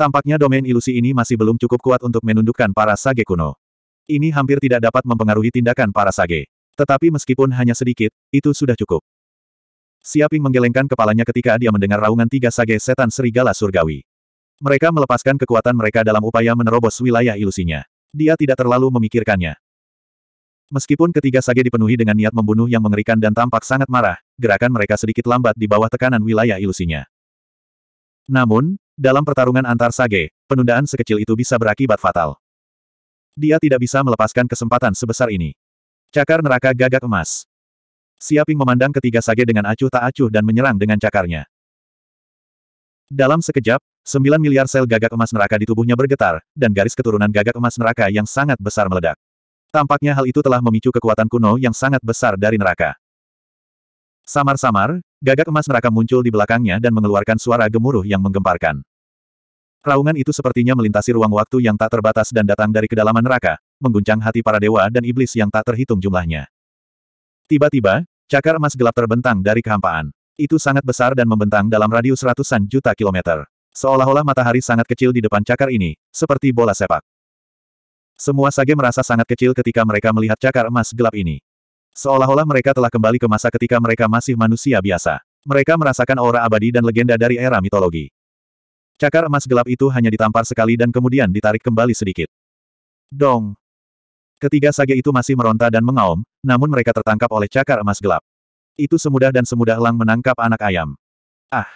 Tampaknya domain ilusi ini masih belum cukup kuat untuk menundukkan para sage kuno. Ini hampir tidak dapat mempengaruhi tindakan para sage. Tetapi meskipun hanya sedikit, itu sudah cukup. Siaping menggelengkan kepalanya ketika dia mendengar raungan tiga sage setan serigala surgawi. Mereka melepaskan kekuatan mereka dalam upaya menerobos wilayah ilusinya. Dia tidak terlalu memikirkannya. Meskipun ketiga sage dipenuhi dengan niat membunuh yang mengerikan dan tampak sangat marah, gerakan mereka sedikit lambat di bawah tekanan wilayah ilusinya. Namun, dalam pertarungan antar sage, penundaan sekecil itu bisa berakibat fatal. Dia tidak bisa melepaskan kesempatan sebesar ini. Cakar neraka gagak emas. Siaping memandang ketiga sage dengan acuh tak acuh dan menyerang dengan cakarnya. Dalam sekejap, 9 miliar sel gagak emas neraka di tubuhnya bergetar, dan garis keturunan gagak emas neraka yang sangat besar meledak. Tampaknya hal itu telah memicu kekuatan kuno yang sangat besar dari neraka. Samar-samar, Gagak emas neraka muncul di belakangnya dan mengeluarkan suara gemuruh yang menggemparkan. Raungan itu sepertinya melintasi ruang waktu yang tak terbatas dan datang dari kedalaman neraka, mengguncang hati para dewa dan iblis yang tak terhitung jumlahnya. Tiba-tiba, cakar emas gelap terbentang dari kehampaan. Itu sangat besar dan membentang dalam radius ratusan juta kilometer. Seolah-olah matahari sangat kecil di depan cakar ini, seperti bola sepak. Semua sage merasa sangat kecil ketika mereka melihat cakar emas gelap ini. Seolah-olah mereka telah kembali ke masa ketika mereka masih manusia biasa. Mereka merasakan aura abadi dan legenda dari era mitologi. Cakar emas gelap itu hanya ditampar sekali dan kemudian ditarik kembali sedikit. Dong! Ketiga sage itu masih meronta dan mengaum, namun mereka tertangkap oleh cakar emas gelap. Itu semudah dan semudah Lang menangkap anak ayam. Ah!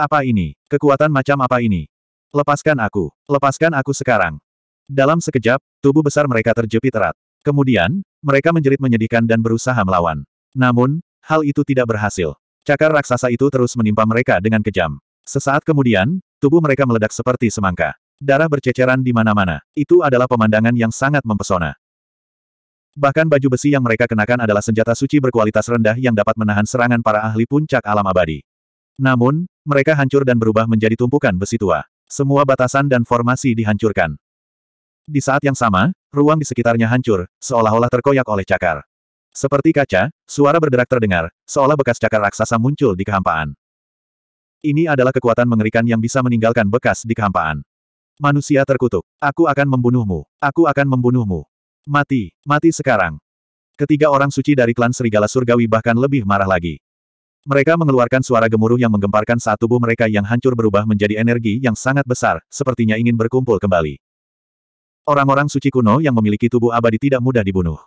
Apa ini? Kekuatan macam apa ini? Lepaskan aku! Lepaskan aku sekarang! Dalam sekejap, tubuh besar mereka terjepit erat. Kemudian, mereka menjerit menyedihkan dan berusaha melawan. Namun, hal itu tidak berhasil. Cakar raksasa itu terus menimpa mereka dengan kejam. Sesaat kemudian, tubuh mereka meledak seperti semangka. Darah berceceran di mana-mana. Itu adalah pemandangan yang sangat mempesona. Bahkan baju besi yang mereka kenakan adalah senjata suci berkualitas rendah yang dapat menahan serangan para ahli puncak alam abadi. Namun, mereka hancur dan berubah menjadi tumpukan besi tua. Semua batasan dan formasi dihancurkan. Di saat yang sama, ruang di sekitarnya hancur, seolah-olah terkoyak oleh cakar. Seperti kaca, suara berderak terdengar, seolah bekas cakar raksasa muncul di kehampaan. Ini adalah kekuatan mengerikan yang bisa meninggalkan bekas di kehampaan. Manusia terkutuk, aku akan membunuhmu, aku akan membunuhmu. Mati, mati sekarang. Ketiga orang suci dari klan Serigala Surgawi bahkan lebih marah lagi. Mereka mengeluarkan suara gemuruh yang menggemparkan saat tubuh mereka yang hancur berubah menjadi energi yang sangat besar, sepertinya ingin berkumpul kembali. Orang-orang suci kuno yang memiliki tubuh abadi tidak mudah dibunuh.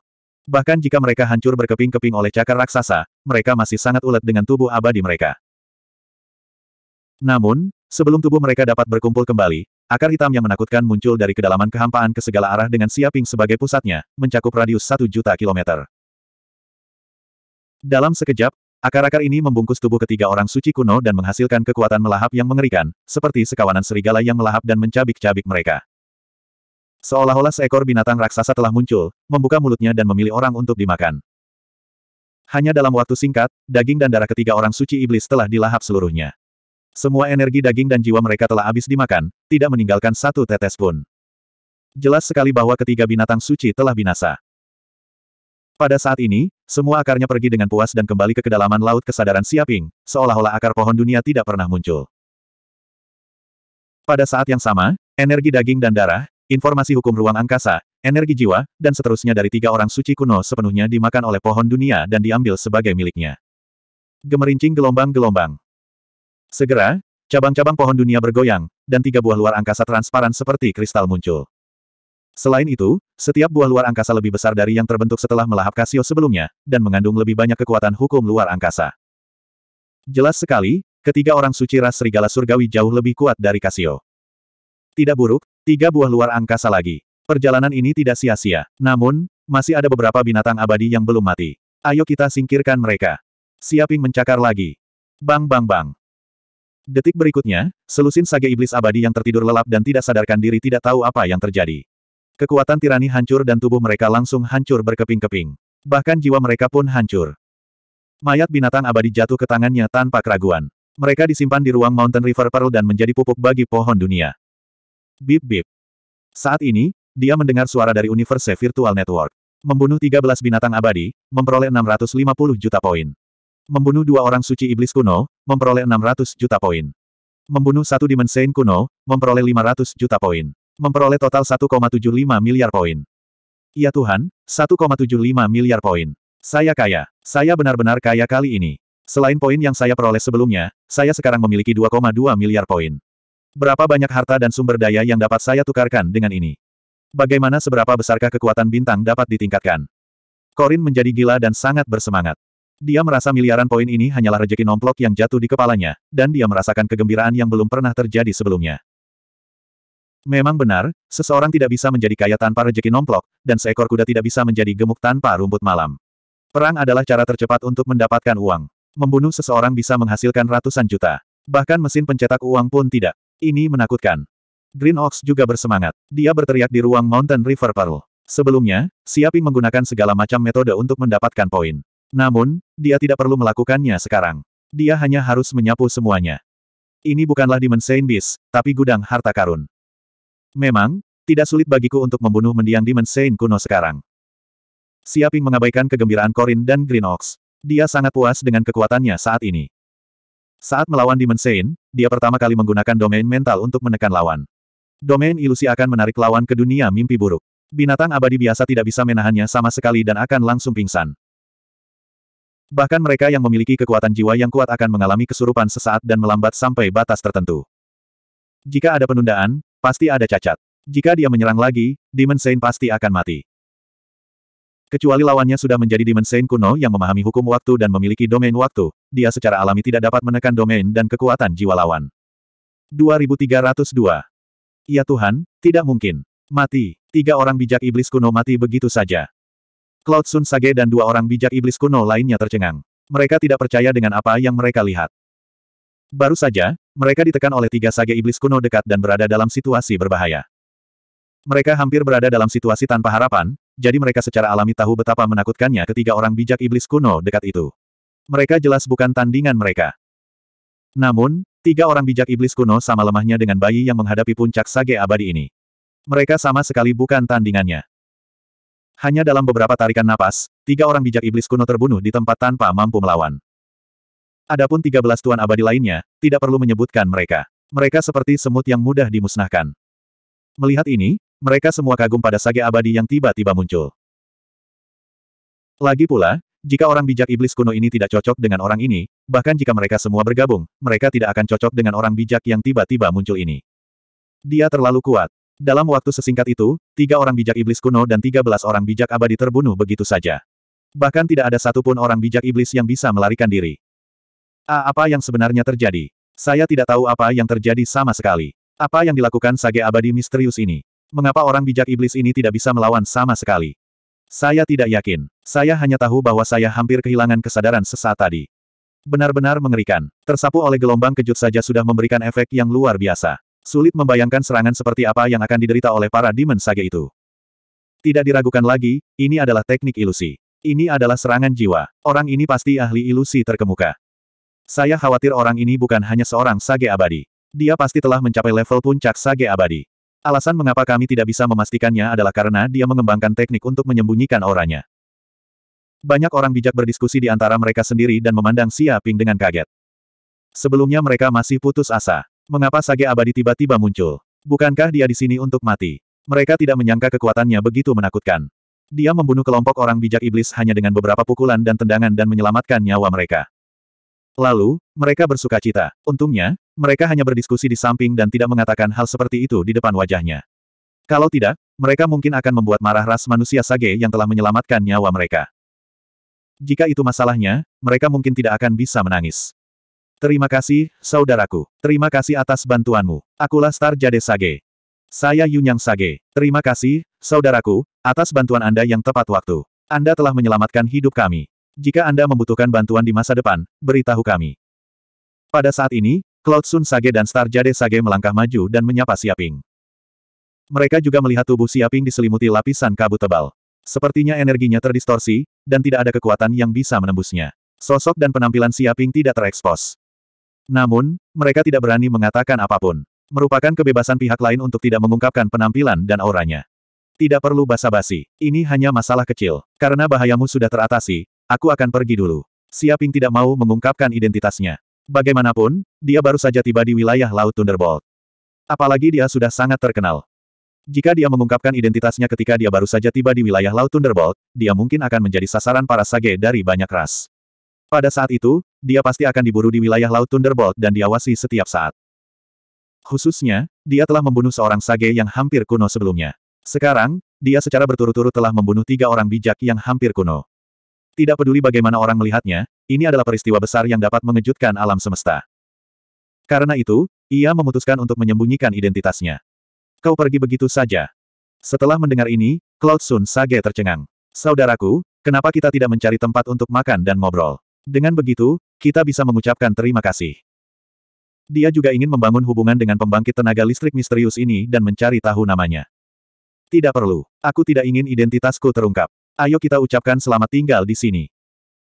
Bahkan jika mereka hancur berkeping-keping oleh cakar raksasa, mereka masih sangat ulet dengan tubuh abadi mereka. Namun, sebelum tubuh mereka dapat berkumpul kembali, akar hitam yang menakutkan muncul dari kedalaman kehampaan ke segala arah dengan Siaping sebagai pusatnya, mencakup radius 1 juta kilometer. Dalam sekejap, akar-akar ini membungkus tubuh ketiga orang suci kuno dan menghasilkan kekuatan melahap yang mengerikan, seperti sekawanan serigala yang melahap dan mencabik-cabik mereka. Seolah-olah seekor binatang raksasa telah muncul, membuka mulutnya dan memilih orang untuk dimakan. Hanya dalam waktu singkat, daging dan darah ketiga orang suci iblis telah dilahap seluruhnya. Semua energi daging dan jiwa mereka telah habis dimakan, tidak meninggalkan satu tetes pun. Jelas sekali bahwa ketiga binatang suci telah binasa. Pada saat ini, semua akarnya pergi dengan puas dan kembali ke kedalaman laut kesadaran Siaping, seolah-olah akar pohon dunia tidak pernah muncul. Pada saat yang sama, energi daging dan darah, informasi hukum ruang angkasa, energi jiwa, dan seterusnya dari tiga orang suci kuno sepenuhnya dimakan oleh pohon dunia dan diambil sebagai miliknya. Gemerincing gelombang-gelombang. Segera, cabang-cabang pohon dunia bergoyang, dan tiga buah luar angkasa transparan seperti kristal muncul. Selain itu, setiap buah luar angkasa lebih besar dari yang terbentuk setelah melahap Kasio sebelumnya, dan mengandung lebih banyak kekuatan hukum luar angkasa. Jelas sekali, ketiga orang suci ras serigala surgawi jauh lebih kuat dari Kasio. Tidak buruk, Tiga buah luar angkasa lagi. Perjalanan ini tidak sia-sia. Namun, masih ada beberapa binatang abadi yang belum mati. Ayo kita singkirkan mereka. Siaping mencakar lagi. Bang bang bang. Detik berikutnya, selusin sage iblis abadi yang tertidur lelap dan tidak sadarkan diri tidak tahu apa yang terjadi. Kekuatan tirani hancur dan tubuh mereka langsung hancur berkeping-keping. Bahkan jiwa mereka pun hancur. Mayat binatang abadi jatuh ke tangannya tanpa keraguan. Mereka disimpan di ruang Mountain River Pearl dan menjadi pupuk bagi pohon dunia. Bip-bip. Saat ini, dia mendengar suara dari Universe Virtual Network. Membunuh 13 binatang abadi, memperoleh 650 juta poin. Membunuh dua orang suci iblis kuno, memperoleh 600 juta poin. Membunuh satu dimensi kuno, memperoleh 500 juta poin. Memperoleh total 1,75 miliar poin. Ya Tuhan, 1,75 miliar poin. Saya kaya. Saya benar-benar kaya kali ini. Selain poin yang saya peroleh sebelumnya, saya sekarang memiliki 2,2 miliar poin. Berapa banyak harta dan sumber daya yang dapat saya tukarkan dengan ini? Bagaimana seberapa besarkah kekuatan bintang dapat ditingkatkan? Korin menjadi gila dan sangat bersemangat. Dia merasa miliaran poin ini hanyalah rejeki nomplok yang jatuh di kepalanya, dan dia merasakan kegembiraan yang belum pernah terjadi sebelumnya. Memang benar, seseorang tidak bisa menjadi kaya tanpa rejeki nomplok, dan seekor kuda tidak bisa menjadi gemuk tanpa rumput malam. Perang adalah cara tercepat untuk mendapatkan uang. Membunuh seseorang bisa menghasilkan ratusan juta. Bahkan mesin pencetak uang pun tidak. Ini menakutkan. Green Ox juga bersemangat. Dia berteriak di ruang Mountain River Pearl. Sebelumnya, Siaping menggunakan segala macam metode untuk mendapatkan poin. Namun, dia tidak perlu melakukannya sekarang. Dia hanya harus menyapu semuanya. Ini bukanlah Demon bis, Beast, tapi gudang harta karun. Memang, tidak sulit bagiku untuk membunuh mendiang Demon kuno sekarang. Siaping mengabaikan kegembiraan Corin dan Green Ox. Dia sangat puas dengan kekuatannya saat ini. Saat melawan Demon Saint, dia pertama kali menggunakan domain mental untuk menekan lawan. Domain ilusi akan menarik lawan ke dunia mimpi buruk. Binatang abadi biasa tidak bisa menahannya sama sekali dan akan langsung pingsan. Bahkan mereka yang memiliki kekuatan jiwa yang kuat akan mengalami kesurupan sesaat dan melambat sampai batas tertentu. Jika ada penundaan, pasti ada cacat. Jika dia menyerang lagi, Demon Saint pasti akan mati. Kecuali lawannya sudah menjadi dimensi kuno yang memahami hukum waktu dan memiliki domain waktu, dia secara alami tidak dapat menekan domain dan kekuatan jiwa lawan. 2302. Ya Tuhan, tidak mungkin. Mati. Tiga orang bijak iblis kuno mati begitu saja. Cloud Sun Sage dan dua orang bijak iblis kuno lainnya tercengang. Mereka tidak percaya dengan apa yang mereka lihat. Baru saja, mereka ditekan oleh tiga sage iblis kuno dekat dan berada dalam situasi berbahaya. Mereka hampir berada dalam situasi tanpa harapan, jadi mereka secara alami tahu betapa menakutkannya ketiga orang bijak iblis kuno dekat itu. Mereka jelas bukan tandingan mereka. Namun, tiga orang bijak iblis kuno sama lemahnya dengan bayi yang menghadapi puncak sage abadi ini. Mereka sama sekali bukan tandingannya. Hanya dalam beberapa tarikan napas, tiga orang bijak iblis kuno terbunuh di tempat tanpa mampu melawan. Adapun tiga belas tuan abadi lainnya, tidak perlu menyebutkan mereka. Mereka seperti semut yang mudah dimusnahkan. Melihat ini, mereka semua kagum pada sage abadi yang tiba-tiba muncul. Lagi pula, jika orang bijak iblis kuno ini tidak cocok dengan orang ini, bahkan jika mereka semua bergabung, mereka tidak akan cocok dengan orang bijak yang tiba-tiba muncul ini. Dia terlalu kuat. Dalam waktu sesingkat itu, tiga orang bijak iblis kuno dan tiga belas orang bijak abadi terbunuh begitu saja. Bahkan tidak ada satupun orang bijak iblis yang bisa melarikan diri. A, ah, apa yang sebenarnya terjadi? Saya tidak tahu apa yang terjadi sama sekali. Apa yang dilakukan Sage Abadi misterius ini? mengapa orang bijak iblis ini tidak bisa melawan sama sekali? Saya tidak yakin. Saya hanya tahu bahwa saya hampir kehilangan kesadaran sesaat tadi. Benar-benar mengerikan. Tersapu oleh gelombang kejut saja sudah memberikan efek yang luar biasa. Sulit membayangkan serangan seperti apa yang akan diderita oleh para Demon Sage itu. Tidak diragukan lagi, ini adalah teknik ilusi. Ini adalah serangan jiwa. Orang ini pasti ahli ilusi terkemuka. Saya khawatir orang ini bukan hanya seorang Sage abadi. Dia pasti telah mencapai level puncak Sage abadi. Alasan mengapa kami tidak bisa memastikannya adalah karena dia mengembangkan teknik untuk menyembunyikan auranya. Banyak orang bijak berdiskusi di antara mereka sendiri dan memandang Xia Ping dengan kaget. Sebelumnya mereka masih putus asa. Mengapa Sage Abadi tiba-tiba muncul? Bukankah dia di sini untuk mati? Mereka tidak menyangka kekuatannya begitu menakutkan. Dia membunuh kelompok orang bijak iblis hanya dengan beberapa pukulan dan tendangan dan menyelamatkan nyawa mereka. Lalu, mereka bersuka cita. Untungnya, mereka hanya berdiskusi di samping dan tidak mengatakan hal seperti itu di depan wajahnya. Kalau tidak, mereka mungkin akan membuat marah ras manusia Sage yang telah menyelamatkan nyawa mereka. Jika itu masalahnya, mereka mungkin tidak akan bisa menangis. Terima kasih, saudaraku. Terima kasih atas bantuanmu. Akulah Star Jade Sage. Saya Yunyang Sage. Terima kasih, saudaraku, atas bantuan Anda yang tepat waktu. Anda telah menyelamatkan hidup kami. Jika Anda membutuhkan bantuan di masa depan, beritahu kami. Pada saat ini, Cloud Sun Sage dan Star Jade Sage melangkah maju dan menyapa Siaping. Mereka juga melihat tubuh Siaping diselimuti lapisan kabut tebal. Sepertinya energinya terdistorsi, dan tidak ada kekuatan yang bisa menembusnya. Sosok dan penampilan Siaping tidak terekspos. Namun, mereka tidak berani mengatakan apapun. Merupakan kebebasan pihak lain untuk tidak mengungkapkan penampilan dan auranya. Tidak perlu basa-basi, ini hanya masalah kecil. Karena bahayamu sudah teratasi, aku akan pergi dulu. Siaping tidak mau mengungkapkan identitasnya. Bagaimanapun, dia baru saja tiba di wilayah Laut Thunderbolt. Apalagi dia sudah sangat terkenal. Jika dia mengungkapkan identitasnya ketika dia baru saja tiba di wilayah Laut Thunderbolt, dia mungkin akan menjadi sasaran para sage dari banyak ras. Pada saat itu, dia pasti akan diburu di wilayah Laut Thunderbolt dan diawasi setiap saat. Khususnya, dia telah membunuh seorang sage yang hampir kuno sebelumnya. Sekarang, dia secara berturut-turut telah membunuh tiga orang bijak yang hampir kuno. Tidak peduli bagaimana orang melihatnya, ini adalah peristiwa besar yang dapat mengejutkan alam semesta. Karena itu, ia memutuskan untuk menyembunyikan identitasnya. Kau pergi begitu saja. Setelah mendengar ini, Cloud Sun Sage tercengang. Saudaraku, kenapa kita tidak mencari tempat untuk makan dan ngobrol? Dengan begitu, kita bisa mengucapkan terima kasih. Dia juga ingin membangun hubungan dengan pembangkit tenaga listrik misterius ini dan mencari tahu namanya. Tidak perlu. Aku tidak ingin identitasku terungkap. Ayo kita ucapkan selamat tinggal di sini.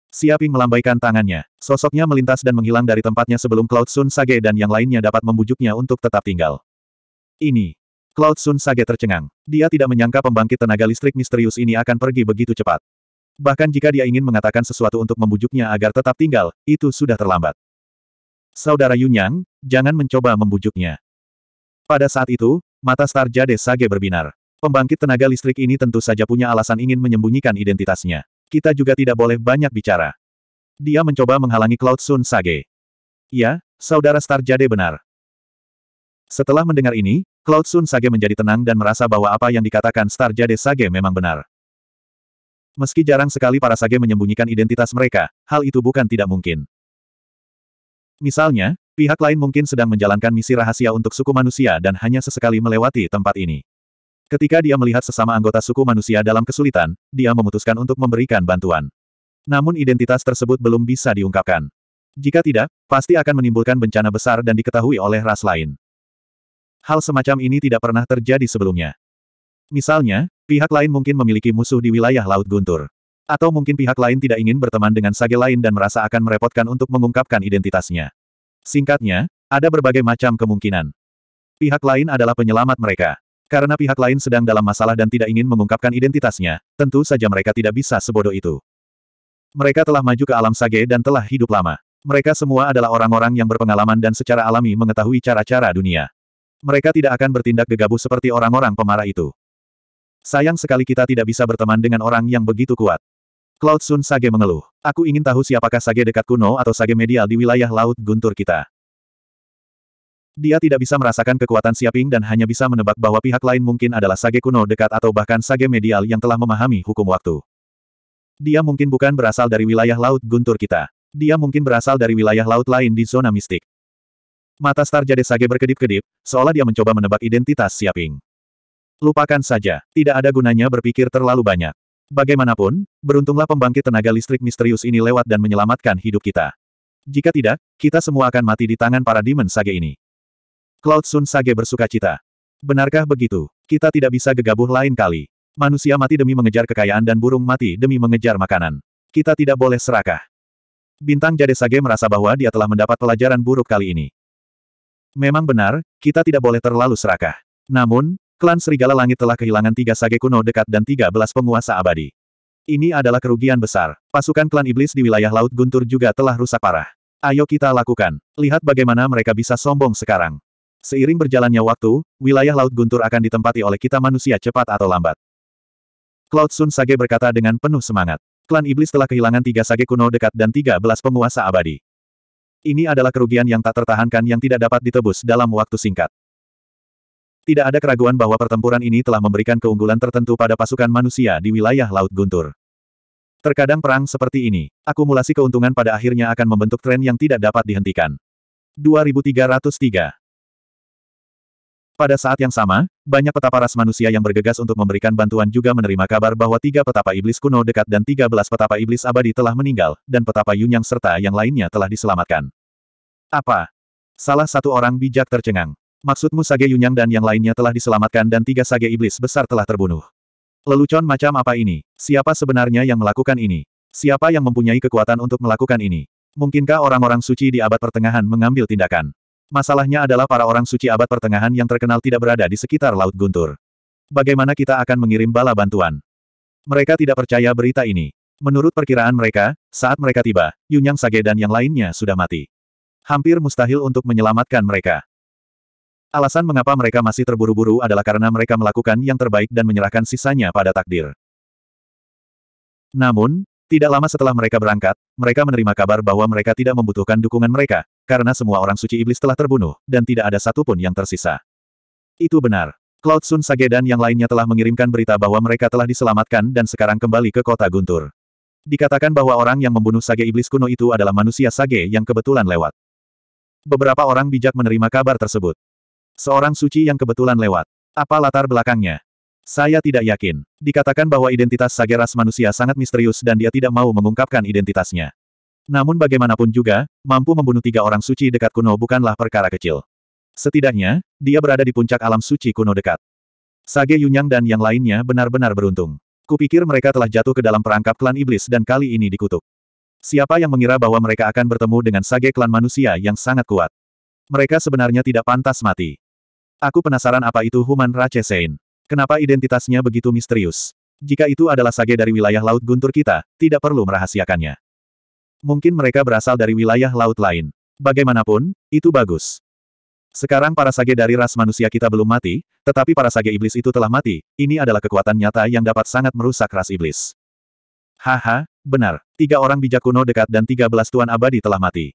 Siaping melambaikan tangannya. Sosoknya melintas dan menghilang dari tempatnya sebelum Cloud Sun Sage dan yang lainnya dapat membujuknya untuk tetap tinggal. Ini. Cloud Sun Sage tercengang. Dia tidak menyangka pembangkit tenaga listrik misterius ini akan pergi begitu cepat. Bahkan jika dia ingin mengatakan sesuatu untuk membujuknya agar tetap tinggal, itu sudah terlambat. Saudara Yunyang, jangan mencoba membujuknya. Pada saat itu, mata Star Jade Sage berbinar. Pembangkit tenaga listrik ini tentu saja punya alasan ingin menyembunyikan identitasnya. Kita juga tidak boleh banyak bicara. Dia mencoba menghalangi Cloud Sun Sage. Ya, saudara Star Jade benar. Setelah mendengar ini, Cloud Sun Sage menjadi tenang dan merasa bahwa apa yang dikatakan Star Jade Sage memang benar. Meski jarang sekali para Sage menyembunyikan identitas mereka, hal itu bukan tidak mungkin. Misalnya, pihak lain mungkin sedang menjalankan misi rahasia untuk suku manusia dan hanya sesekali melewati tempat ini. Ketika dia melihat sesama anggota suku manusia dalam kesulitan, dia memutuskan untuk memberikan bantuan. Namun identitas tersebut belum bisa diungkapkan. Jika tidak, pasti akan menimbulkan bencana besar dan diketahui oleh ras lain. Hal semacam ini tidak pernah terjadi sebelumnya. Misalnya, pihak lain mungkin memiliki musuh di wilayah Laut Guntur. Atau mungkin pihak lain tidak ingin berteman dengan sage lain dan merasa akan merepotkan untuk mengungkapkan identitasnya. Singkatnya, ada berbagai macam kemungkinan. Pihak lain adalah penyelamat mereka. Karena pihak lain sedang dalam masalah dan tidak ingin mengungkapkan identitasnya, tentu saja mereka tidak bisa sebodoh itu. Mereka telah maju ke alam sage dan telah hidup lama. Mereka semua adalah orang-orang yang berpengalaman dan secara alami mengetahui cara-cara dunia. Mereka tidak akan bertindak gegabah seperti orang-orang pemarah itu. Sayang sekali kita tidak bisa berteman dengan orang yang begitu kuat. Cloud Sun Sage mengeluh. Aku ingin tahu siapakah Sage dekat kuno atau Sage medial di wilayah Laut Guntur kita. Dia tidak bisa merasakan kekuatan Siaping dan hanya bisa menebak bahwa pihak lain mungkin adalah Sage kuno dekat atau bahkan Sage medial yang telah memahami hukum waktu. Dia mungkin bukan berasal dari wilayah laut guntur kita. Dia mungkin berasal dari wilayah laut lain di zona mistik. Mata Star Jade Sage berkedip-kedip, seolah dia mencoba menebak identitas Siaping. Lupakan saja, tidak ada gunanya berpikir terlalu banyak. Bagaimanapun, beruntunglah pembangkit tenaga listrik misterius ini lewat dan menyelamatkan hidup kita. Jika tidak, kita semua akan mati di tangan para demon sage ini. Cloud Sun Sage bersuka cita. Benarkah begitu? Kita tidak bisa gegabah lain kali. Manusia mati demi mengejar kekayaan dan burung mati demi mengejar makanan. Kita tidak boleh serakah. Bintang Jade Sage merasa bahwa dia telah mendapat pelajaran buruk kali ini. Memang benar, kita tidak boleh terlalu serakah. Namun, klan Serigala Langit telah kehilangan tiga sage kuno dekat dan tiga belas penguasa abadi. Ini adalah kerugian besar. Pasukan klan iblis di wilayah Laut Guntur juga telah rusak parah. Ayo kita lakukan. Lihat bagaimana mereka bisa sombong sekarang. Seiring berjalannya waktu, wilayah Laut Guntur akan ditempati oleh kita manusia cepat atau lambat. Cloud Sun Sage berkata dengan penuh semangat. Klan Iblis telah kehilangan tiga Sage kuno dekat dan tiga belas penguasa abadi. Ini adalah kerugian yang tak tertahankan yang tidak dapat ditebus dalam waktu singkat. Tidak ada keraguan bahwa pertempuran ini telah memberikan keunggulan tertentu pada pasukan manusia di wilayah Laut Guntur. Terkadang perang seperti ini, akumulasi keuntungan pada akhirnya akan membentuk tren yang tidak dapat dihentikan. 2303 pada saat yang sama, banyak petapa ras manusia yang bergegas untuk memberikan bantuan juga menerima kabar bahwa tiga petapa iblis kuno dekat dan tiga belas petapa iblis abadi telah meninggal, dan petapa Yunyang serta yang lainnya telah diselamatkan. Apa? Salah satu orang bijak tercengang. Maksudmu Sage Yunyang dan yang lainnya telah diselamatkan dan tiga Sage Iblis besar telah terbunuh. Lelucon macam apa ini? Siapa sebenarnya yang melakukan ini? Siapa yang mempunyai kekuatan untuk melakukan ini? Mungkinkah orang-orang suci di abad pertengahan mengambil tindakan? Masalahnya adalah para orang suci abad pertengahan yang terkenal tidak berada di sekitar Laut Guntur. Bagaimana kita akan mengirim bala bantuan? Mereka tidak percaya berita ini. Menurut perkiraan mereka, saat mereka tiba, Yunyang Sage dan yang lainnya sudah mati. Hampir mustahil untuk menyelamatkan mereka. Alasan mengapa mereka masih terburu-buru adalah karena mereka melakukan yang terbaik dan menyerahkan sisanya pada takdir. Namun, tidak lama setelah mereka berangkat, mereka menerima kabar bahwa mereka tidak membutuhkan dukungan mereka, karena semua orang suci iblis telah terbunuh, dan tidak ada satupun yang tersisa. Itu benar. Cloud Sun Sage dan yang lainnya telah mengirimkan berita bahwa mereka telah diselamatkan dan sekarang kembali ke kota Guntur. Dikatakan bahwa orang yang membunuh Sage Iblis kuno itu adalah manusia Sage yang kebetulan lewat. Beberapa orang bijak menerima kabar tersebut. Seorang suci yang kebetulan lewat. Apa latar belakangnya? Saya tidak yakin. Dikatakan bahwa identitas Sage ras manusia sangat misterius dan dia tidak mau mengungkapkan identitasnya. Namun bagaimanapun juga, mampu membunuh tiga orang suci dekat kuno bukanlah perkara kecil. Setidaknya, dia berada di puncak alam suci kuno dekat. Sage Yunyang dan yang lainnya benar-benar beruntung. Kupikir mereka telah jatuh ke dalam perangkap klan iblis dan kali ini dikutuk. Siapa yang mengira bahwa mereka akan bertemu dengan sage klan manusia yang sangat kuat? Mereka sebenarnya tidak pantas mati. Aku penasaran apa itu Human Rachesein. Kenapa identitasnya begitu misterius? Jika itu adalah sage dari wilayah Laut Guntur kita, tidak perlu merahasiakannya. Mungkin mereka berasal dari wilayah laut lain. Bagaimanapun, itu bagus. Sekarang para sage dari ras manusia kita belum mati, tetapi para sage iblis itu telah mati, ini adalah kekuatan nyata yang dapat sangat merusak ras iblis. Haha, benar, tiga orang bijak kuno dekat dan tiga belas tuan abadi telah mati.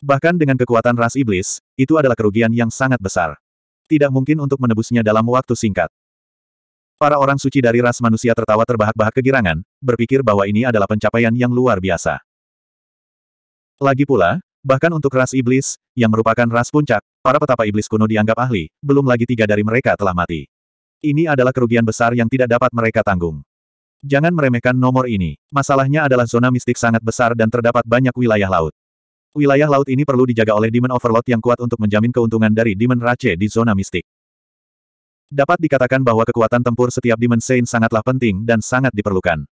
Bahkan dengan kekuatan ras iblis, itu adalah kerugian yang sangat besar. Tidak mungkin untuk menebusnya dalam waktu singkat. Para orang suci dari ras manusia tertawa terbahak-bahak kegirangan, berpikir bahwa ini adalah pencapaian yang luar biasa. Lagi pula, bahkan untuk ras iblis, yang merupakan ras puncak, para petapa iblis kuno dianggap ahli, belum lagi tiga dari mereka telah mati. Ini adalah kerugian besar yang tidak dapat mereka tanggung. Jangan meremehkan nomor ini. Masalahnya adalah zona mistik sangat besar dan terdapat banyak wilayah laut. Wilayah laut ini perlu dijaga oleh Demon Overlord yang kuat untuk menjamin keuntungan dari Demon Rache di zona mistik. Dapat dikatakan bahwa kekuatan tempur setiap Demon Saint sangatlah penting dan sangat diperlukan.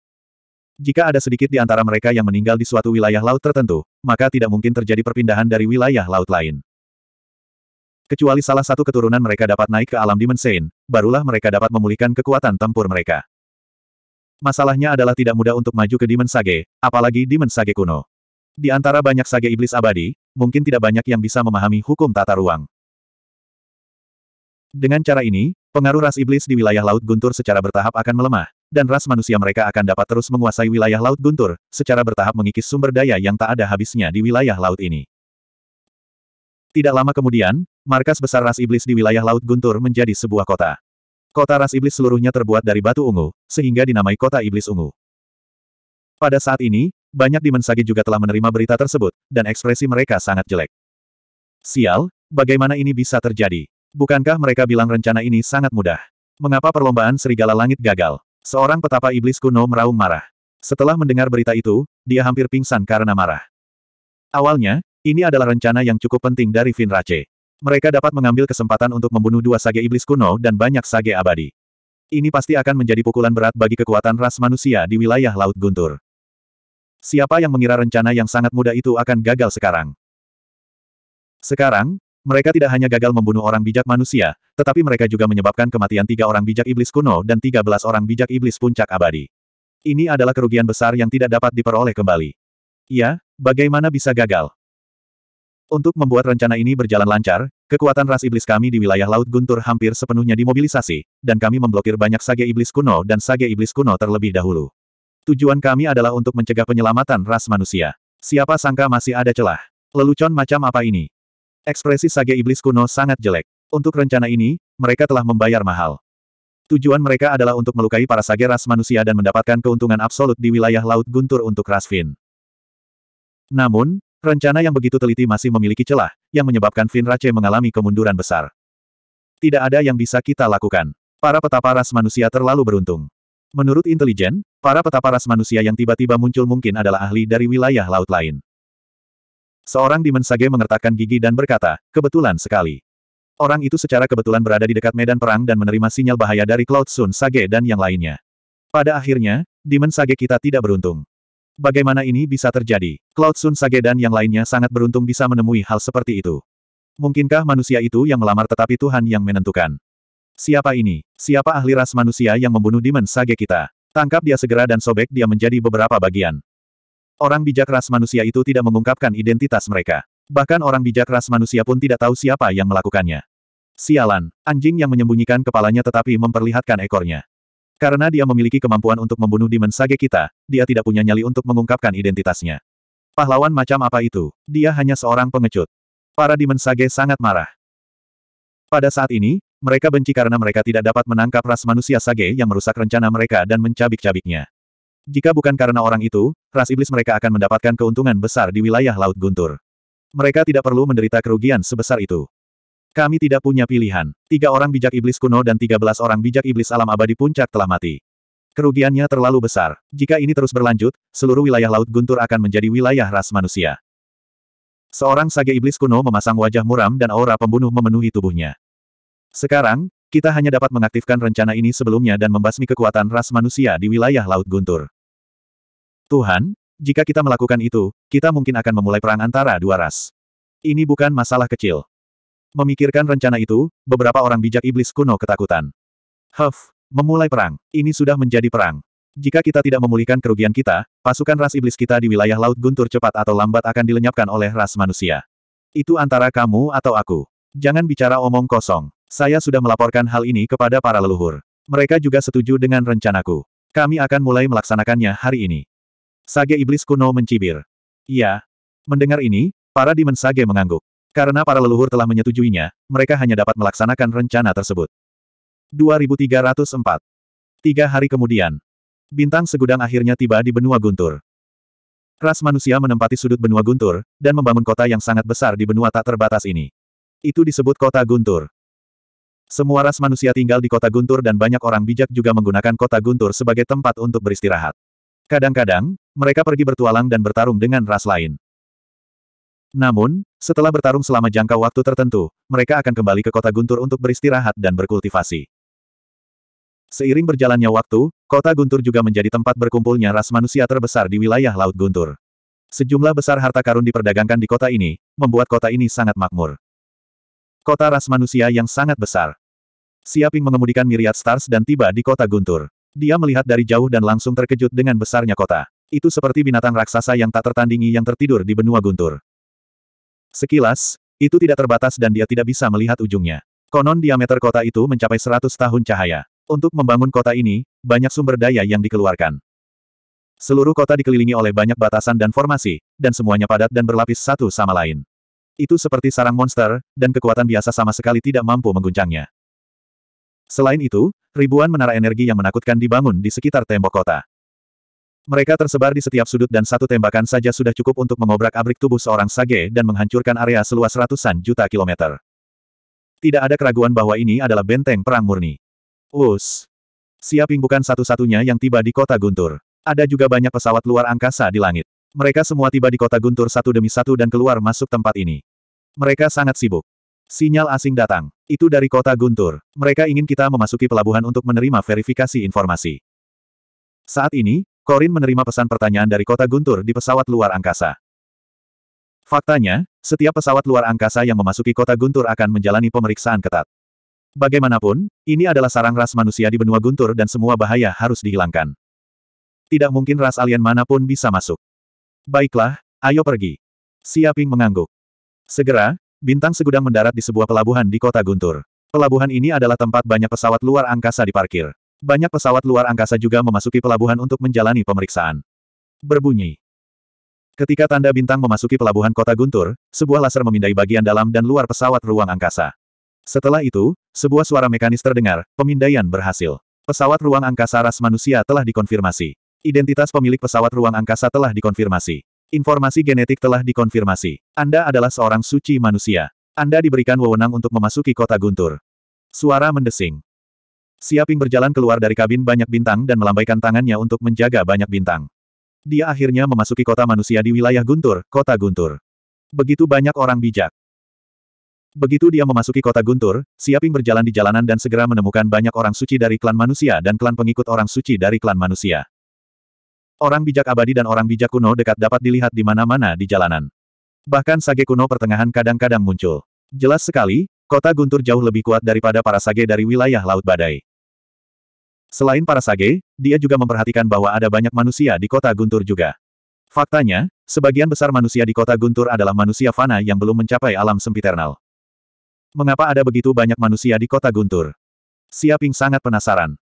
Jika ada sedikit di antara mereka yang meninggal di suatu wilayah laut tertentu, maka tidak mungkin terjadi perpindahan dari wilayah laut lain. Kecuali salah satu keturunan mereka dapat naik ke alam dimension, barulah mereka dapat memulihkan kekuatan tempur mereka. Masalahnya adalah tidak mudah untuk maju ke Sage, apalagi Sage kuno. Di antara banyak sage iblis abadi, mungkin tidak banyak yang bisa memahami hukum tata ruang. Dengan cara ini, pengaruh ras iblis di wilayah Laut Guntur secara bertahap akan melemah, dan ras manusia mereka akan dapat terus menguasai wilayah Laut Guntur, secara bertahap mengikis sumber daya yang tak ada habisnya di wilayah laut ini. Tidak lama kemudian, markas besar ras iblis di wilayah Laut Guntur menjadi sebuah kota. Kota ras iblis seluruhnya terbuat dari batu ungu, sehingga dinamai Kota Iblis Ungu. Pada saat ini, banyak dimensagi juga telah menerima berita tersebut, dan ekspresi mereka sangat jelek. Sial, bagaimana ini bisa terjadi? Bukankah mereka bilang rencana ini sangat mudah? Mengapa perlombaan serigala langit gagal? Seorang petapa iblis kuno meraung marah. Setelah mendengar berita itu, dia hampir pingsan karena marah. Awalnya, ini adalah rencana yang cukup penting dari Finrace. Mereka dapat mengambil kesempatan untuk membunuh dua sage iblis kuno dan banyak sage abadi. Ini pasti akan menjadi pukulan berat bagi kekuatan ras manusia di wilayah Laut Guntur. Siapa yang mengira rencana yang sangat mudah itu akan gagal sekarang? Sekarang, mereka tidak hanya gagal membunuh orang bijak manusia, tetapi mereka juga menyebabkan kematian tiga orang bijak iblis kuno dan tiga belas orang bijak iblis puncak abadi. Ini adalah kerugian besar yang tidak dapat diperoleh kembali. Ya, bagaimana bisa gagal? Untuk membuat rencana ini berjalan lancar, kekuatan ras iblis kami di wilayah Laut Guntur hampir sepenuhnya dimobilisasi, dan kami memblokir banyak sage iblis kuno dan sage iblis kuno terlebih dahulu. Tujuan kami adalah untuk mencegah penyelamatan ras manusia. Siapa sangka masih ada celah. Lelucon macam apa ini? Ekspresi sage iblis kuno sangat jelek. Untuk rencana ini, mereka telah membayar mahal. Tujuan mereka adalah untuk melukai para sage ras manusia dan mendapatkan keuntungan absolut di wilayah Laut Guntur untuk ras Fin. Namun, rencana yang begitu teliti masih memiliki celah, yang menyebabkan Fin Rache mengalami kemunduran besar. Tidak ada yang bisa kita lakukan. Para petapa ras manusia terlalu beruntung. Menurut intelijen, para petapa ras manusia yang tiba-tiba muncul mungkin adalah ahli dari wilayah laut lain. Seorang Demon Sage mengertakkan gigi dan berkata, kebetulan sekali. Orang itu secara kebetulan berada di dekat medan perang dan menerima sinyal bahaya dari Cloud Sun Sage dan yang lainnya. Pada akhirnya, Demon Sage kita tidak beruntung. Bagaimana ini bisa terjadi? Cloud Sun Sage dan yang lainnya sangat beruntung bisa menemui hal seperti itu. Mungkinkah manusia itu yang melamar tetapi Tuhan yang menentukan? Siapa ini? Siapa ahli ras manusia yang membunuh Demon Sage kita? Tangkap dia segera dan sobek dia menjadi beberapa bagian. Orang bijak ras manusia itu tidak mengungkapkan identitas mereka. Bahkan orang bijak ras manusia pun tidak tahu siapa yang melakukannya. Sialan, anjing yang menyembunyikan kepalanya tetapi memperlihatkan ekornya. Karena dia memiliki kemampuan untuk membunuh Demon sage kita, dia tidak punya nyali untuk mengungkapkan identitasnya. Pahlawan macam apa itu? Dia hanya seorang pengecut. Para Sage sangat marah. Pada saat ini, mereka benci karena mereka tidak dapat menangkap ras manusia sage yang merusak rencana mereka dan mencabik-cabiknya. Jika bukan karena orang itu, ras iblis mereka akan mendapatkan keuntungan besar di wilayah Laut Guntur. Mereka tidak perlu menderita kerugian sebesar itu. Kami tidak punya pilihan. Tiga orang bijak iblis kuno dan tiga belas orang bijak iblis alam abadi puncak telah mati. Kerugiannya terlalu besar. Jika ini terus berlanjut, seluruh wilayah Laut Guntur akan menjadi wilayah ras manusia. Seorang sage iblis kuno memasang wajah muram dan aura pembunuh memenuhi tubuhnya. Sekarang, kita hanya dapat mengaktifkan rencana ini sebelumnya dan membasmi kekuatan ras manusia di wilayah Laut Guntur. Tuhan, jika kita melakukan itu, kita mungkin akan memulai perang antara dua ras. Ini bukan masalah kecil. Memikirkan rencana itu, beberapa orang bijak iblis kuno ketakutan. Huff, memulai perang, ini sudah menjadi perang. Jika kita tidak memulihkan kerugian kita, pasukan ras iblis kita di wilayah Laut Guntur cepat atau lambat akan dilenyapkan oleh ras manusia. Itu antara kamu atau aku. Jangan bicara omong kosong. Saya sudah melaporkan hal ini kepada para leluhur. Mereka juga setuju dengan rencanaku. Kami akan mulai melaksanakannya hari ini. Sage Iblis kuno mencibir. Ya, Mendengar ini, para Demon Sage mengangguk. Karena para leluhur telah menyetujuinya, mereka hanya dapat melaksanakan rencana tersebut. 2304 Tiga hari kemudian, bintang segudang akhirnya tiba di benua Guntur. Ras manusia menempati sudut benua Guntur, dan membangun kota yang sangat besar di benua tak terbatas ini. Itu disebut kota Guntur. Semua ras manusia tinggal di kota Guntur dan banyak orang bijak juga menggunakan kota Guntur sebagai tempat untuk beristirahat. Kadang-kadang, mereka pergi bertualang dan bertarung dengan ras lain. Namun, setelah bertarung selama jangka waktu tertentu, mereka akan kembali ke kota Guntur untuk beristirahat dan berkultivasi. Seiring berjalannya waktu, kota Guntur juga menjadi tempat berkumpulnya ras manusia terbesar di wilayah Laut Guntur. Sejumlah besar harta karun diperdagangkan di kota ini, membuat kota ini sangat makmur. Kota ras manusia yang sangat besar. Siaping mengemudikan miriat Stars dan tiba di kota Guntur. Dia melihat dari jauh dan langsung terkejut dengan besarnya kota. Itu seperti binatang raksasa yang tak tertandingi yang tertidur di benua guntur. Sekilas, itu tidak terbatas dan dia tidak bisa melihat ujungnya. Konon diameter kota itu mencapai 100 tahun cahaya. Untuk membangun kota ini, banyak sumber daya yang dikeluarkan. Seluruh kota dikelilingi oleh banyak batasan dan formasi, dan semuanya padat dan berlapis satu sama lain. Itu seperti sarang monster, dan kekuatan biasa sama sekali tidak mampu mengguncangnya. Selain itu, ribuan menara energi yang menakutkan dibangun di sekitar tembok kota. Mereka tersebar di setiap sudut dan satu tembakan saja sudah cukup untuk mengobrak-abrik tubuh seorang sage dan menghancurkan area seluas ratusan juta kilometer. Tidak ada keraguan bahwa ini adalah benteng perang murni. Us. Siaping bukan satu-satunya yang tiba di kota Guntur. Ada juga banyak pesawat luar angkasa di langit. Mereka semua tiba di kota Guntur satu demi satu dan keluar masuk tempat ini. Mereka sangat sibuk. Sinyal asing datang. Itu dari kota Guntur. Mereka ingin kita memasuki pelabuhan untuk menerima verifikasi informasi. Saat ini, Korin menerima pesan pertanyaan dari kota Guntur di pesawat luar angkasa. Faktanya, setiap pesawat luar angkasa yang memasuki kota Guntur akan menjalani pemeriksaan ketat. Bagaimanapun, ini adalah sarang ras manusia di benua Guntur dan semua bahaya harus dihilangkan. Tidak mungkin ras alien manapun bisa masuk. Baiklah, ayo pergi. Siaping mengangguk. Segera, Bintang segudang mendarat di sebuah pelabuhan di kota Guntur. Pelabuhan ini adalah tempat banyak pesawat luar angkasa diparkir. Banyak pesawat luar angkasa juga memasuki pelabuhan untuk menjalani pemeriksaan. Berbunyi. Ketika tanda bintang memasuki pelabuhan kota Guntur, sebuah laser memindai bagian dalam dan luar pesawat ruang angkasa. Setelah itu, sebuah suara mekanis terdengar, pemindaian berhasil. Pesawat ruang angkasa ras manusia telah dikonfirmasi. Identitas pemilik pesawat ruang angkasa telah dikonfirmasi. Informasi genetik telah dikonfirmasi. Anda adalah seorang suci manusia. Anda diberikan wewenang untuk memasuki kota Guntur. Suara mendesing. Siaping berjalan keluar dari kabin banyak bintang dan melambaikan tangannya untuk menjaga banyak bintang. Dia akhirnya memasuki kota manusia di wilayah Guntur, kota Guntur. Begitu banyak orang bijak. Begitu dia memasuki kota Guntur, Siaping berjalan di jalanan dan segera menemukan banyak orang suci dari klan manusia dan klan pengikut orang suci dari klan manusia. Orang bijak abadi dan orang bijak kuno dekat dapat dilihat di mana-mana di jalanan. Bahkan sage kuno pertengahan kadang-kadang muncul. Jelas sekali, kota Guntur jauh lebih kuat daripada para sage dari wilayah Laut Badai. Selain para sage, dia juga memperhatikan bahwa ada banyak manusia di kota Guntur juga. Faktanya, sebagian besar manusia di kota Guntur adalah manusia fana yang belum mencapai alam sempiternal. Mengapa ada begitu banyak manusia di kota Guntur? Siaping sangat penasaran.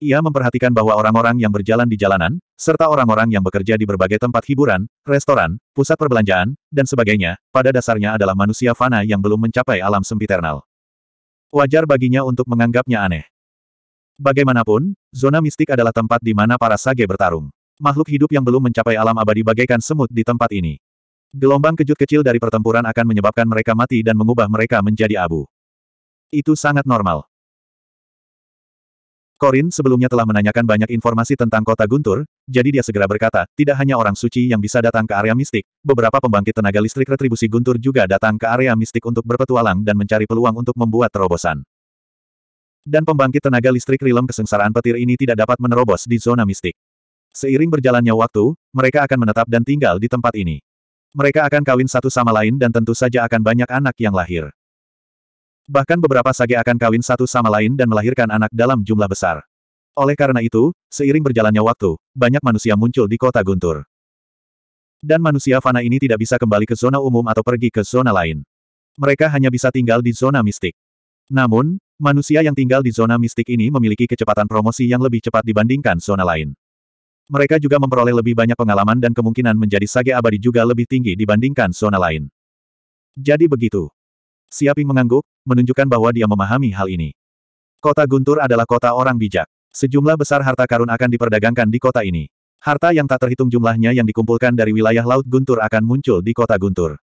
Ia memperhatikan bahwa orang-orang yang berjalan di jalanan, serta orang-orang yang bekerja di berbagai tempat hiburan, restoran, pusat perbelanjaan, dan sebagainya, pada dasarnya adalah manusia fana yang belum mencapai alam sempiternal. Wajar baginya untuk menganggapnya aneh. Bagaimanapun, zona mistik adalah tempat di mana para sage bertarung. Makhluk hidup yang belum mencapai alam abadi bagaikan semut di tempat ini. Gelombang kejut kecil dari pertempuran akan menyebabkan mereka mati dan mengubah mereka menjadi abu. Itu sangat normal. Korin sebelumnya telah menanyakan banyak informasi tentang kota Guntur, jadi dia segera berkata, tidak hanya orang suci yang bisa datang ke area mistik, beberapa pembangkit tenaga listrik retribusi Guntur juga datang ke area mistik untuk berpetualang dan mencari peluang untuk membuat terobosan. Dan pembangkit tenaga listrik rilem kesengsaraan petir ini tidak dapat menerobos di zona mistik. Seiring berjalannya waktu, mereka akan menetap dan tinggal di tempat ini. Mereka akan kawin satu sama lain dan tentu saja akan banyak anak yang lahir. Bahkan beberapa sage akan kawin satu sama lain dan melahirkan anak dalam jumlah besar. Oleh karena itu, seiring berjalannya waktu, banyak manusia muncul di kota Guntur. Dan manusia fana ini tidak bisa kembali ke zona umum atau pergi ke zona lain. Mereka hanya bisa tinggal di zona mistik. Namun, manusia yang tinggal di zona mistik ini memiliki kecepatan promosi yang lebih cepat dibandingkan zona lain. Mereka juga memperoleh lebih banyak pengalaman dan kemungkinan menjadi sage abadi juga lebih tinggi dibandingkan zona lain. Jadi begitu. Siaping mengangguk, menunjukkan bahwa dia memahami hal ini. Kota Guntur adalah kota orang bijak. Sejumlah besar harta karun akan diperdagangkan di kota ini. Harta yang tak terhitung jumlahnya yang dikumpulkan dari wilayah Laut Guntur akan muncul di kota Guntur.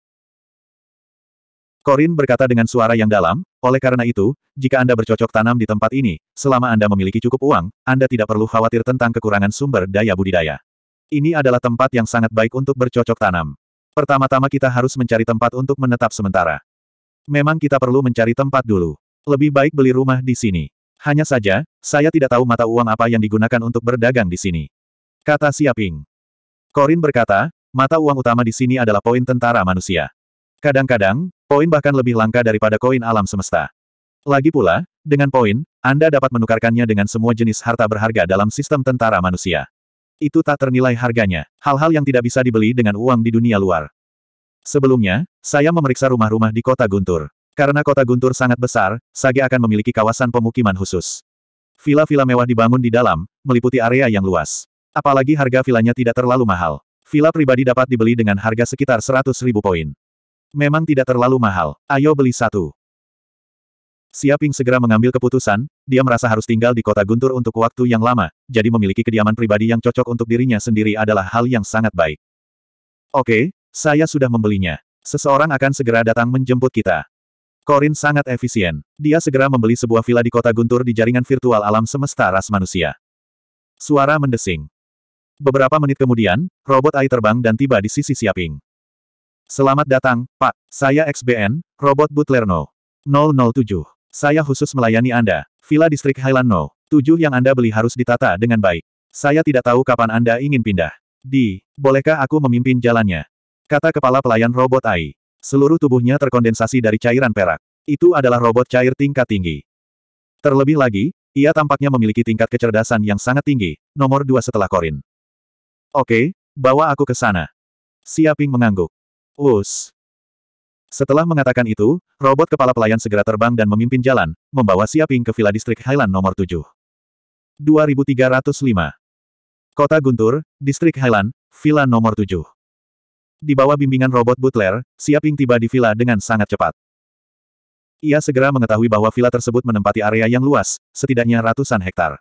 Korin berkata dengan suara yang dalam, oleh karena itu, jika Anda bercocok tanam di tempat ini, selama Anda memiliki cukup uang, Anda tidak perlu khawatir tentang kekurangan sumber daya budidaya. Ini adalah tempat yang sangat baik untuk bercocok tanam. Pertama-tama kita harus mencari tempat untuk menetap sementara. Memang kita perlu mencari tempat dulu. Lebih baik beli rumah di sini. Hanya saja, saya tidak tahu mata uang apa yang digunakan untuk berdagang di sini. Kata Siaping. Korin berkata, mata uang utama di sini adalah poin tentara manusia. Kadang-kadang, poin bahkan lebih langka daripada koin alam semesta. Lagi pula, dengan poin, Anda dapat menukarkannya dengan semua jenis harta berharga dalam sistem tentara manusia. Itu tak ternilai harganya, hal-hal yang tidak bisa dibeli dengan uang di dunia luar. Sebelumnya, saya memeriksa rumah-rumah di kota Guntur. Karena kota Guntur sangat besar, Sage akan memiliki kawasan pemukiman khusus. Vila-vila mewah dibangun di dalam, meliputi area yang luas. Apalagi harga vilanya tidak terlalu mahal. Vila pribadi dapat dibeli dengan harga sekitar 100 ribu poin. Memang tidak terlalu mahal, ayo beli satu. Siaping segera mengambil keputusan, dia merasa harus tinggal di kota Guntur untuk waktu yang lama, jadi memiliki kediaman pribadi yang cocok untuk dirinya sendiri adalah hal yang sangat baik. Oke, saya sudah membelinya. Seseorang akan segera datang menjemput kita. Korin sangat efisien. Dia segera membeli sebuah villa di kota Guntur di jaringan virtual alam semesta ras manusia. Suara mendesing. Beberapa menit kemudian, robot AI terbang dan tiba di sisi Siaping. Selamat datang, Pak. Saya XBN, robot Butler No. 007. Saya khusus melayani Anda. Villa distrik Highland No. 7 yang Anda beli harus ditata dengan baik. Saya tidak tahu kapan Anda ingin pindah. Di, bolehkah aku memimpin jalannya? Kata kepala pelayan robot AI. Seluruh tubuhnya terkondensasi dari cairan perak. Itu adalah robot cair tingkat tinggi. Terlebih lagi, ia tampaknya memiliki tingkat kecerdasan yang sangat tinggi, nomor dua setelah Korin. Oke, bawa aku ke sana. Siaping mengangguk. Us. Setelah mengatakan itu, robot kepala pelayan segera terbang dan memimpin jalan, membawa Siaping ke Villa Distrik Highland nomor 7. 2305. Kota Guntur, Distrik Highland, Villa nomor 7. Di bawah bimbingan robot Butler, Siaping tiba di villa dengan sangat cepat. Ia segera mengetahui bahwa villa tersebut menempati area yang luas, setidaknya ratusan hektar.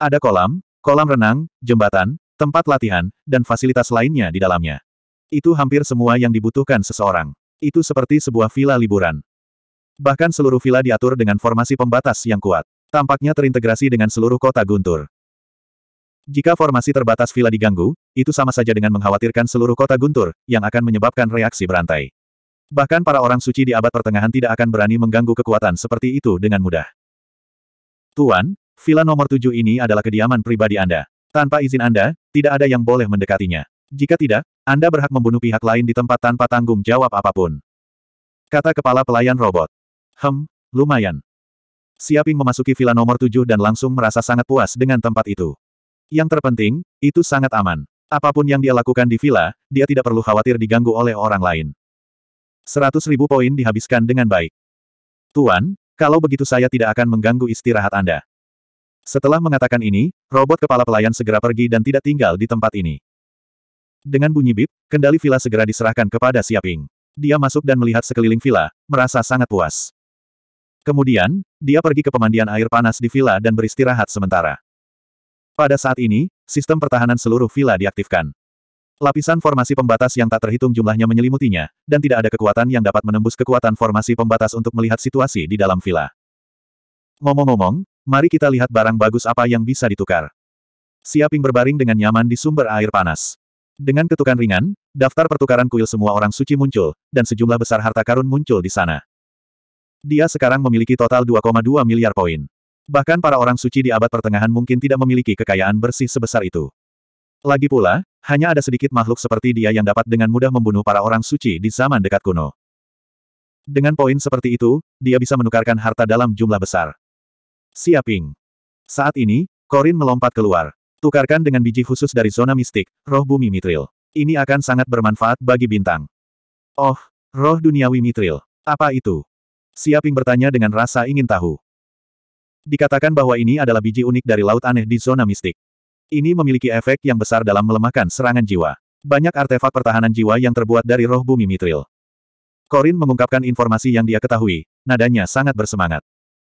Ada kolam, kolam renang, jembatan, tempat latihan, dan fasilitas lainnya di dalamnya. Itu hampir semua yang dibutuhkan seseorang. Itu seperti sebuah villa liburan. Bahkan seluruh villa diatur dengan formasi pembatas yang kuat. Tampaknya terintegrasi dengan seluruh kota Guntur. Jika formasi terbatas villa diganggu, itu sama saja dengan mengkhawatirkan seluruh kota Guntur, yang akan menyebabkan reaksi berantai. Bahkan para orang suci di abad pertengahan tidak akan berani mengganggu kekuatan seperti itu dengan mudah. Tuan, villa nomor tujuh ini adalah kediaman pribadi Anda. Tanpa izin Anda, tidak ada yang boleh mendekatinya. Jika tidak, Anda berhak membunuh pihak lain di tempat tanpa tanggung jawab apapun. Kata kepala pelayan robot. Hem, lumayan. Siaping memasuki villa nomor tujuh dan langsung merasa sangat puas dengan tempat itu. Yang terpenting, itu sangat aman. Apapun yang dia lakukan di villa, dia tidak perlu khawatir diganggu oleh orang lain. Seratus ribu poin dihabiskan dengan baik. Tuan, kalau begitu saya tidak akan mengganggu istirahat Anda. Setelah mengatakan ini, robot kepala pelayan segera pergi dan tidak tinggal di tempat ini. Dengan bunyi bip, kendali villa segera diserahkan kepada Siaping. Dia masuk dan melihat sekeliling villa, merasa sangat puas. Kemudian, dia pergi ke pemandian air panas di villa dan beristirahat sementara. Pada saat ini, sistem pertahanan seluruh villa diaktifkan. Lapisan formasi pembatas yang tak terhitung jumlahnya menyelimutinya, dan tidak ada kekuatan yang dapat menembus kekuatan formasi pembatas untuk melihat situasi di dalam villa. Ngomong-ngomong, mari kita lihat barang bagus apa yang bisa ditukar. Siaping berbaring dengan nyaman di sumber air panas. Dengan ketukan ringan, daftar pertukaran kuil semua orang suci muncul, dan sejumlah besar harta karun muncul di sana. Dia sekarang memiliki total 2,2 miliar poin. Bahkan para orang suci di abad pertengahan mungkin tidak memiliki kekayaan bersih sebesar itu. Lagi pula, hanya ada sedikit makhluk seperti dia yang dapat dengan mudah membunuh para orang suci di zaman dekat kuno. Dengan poin seperti itu, dia bisa menukarkan harta dalam jumlah besar. Siaping. Saat ini, Korin melompat keluar. Tukarkan dengan biji khusus dari zona mistik, roh bumi mitril. Ini akan sangat bermanfaat bagi bintang. Oh, roh duniawi mitril. Apa itu? Siaping bertanya dengan rasa ingin tahu. Dikatakan bahwa ini adalah biji unik dari laut aneh di zona mistik. Ini memiliki efek yang besar dalam melemahkan serangan jiwa. Banyak artefak pertahanan jiwa yang terbuat dari roh bumi mitril. Korin mengungkapkan informasi yang dia ketahui, nadanya sangat bersemangat.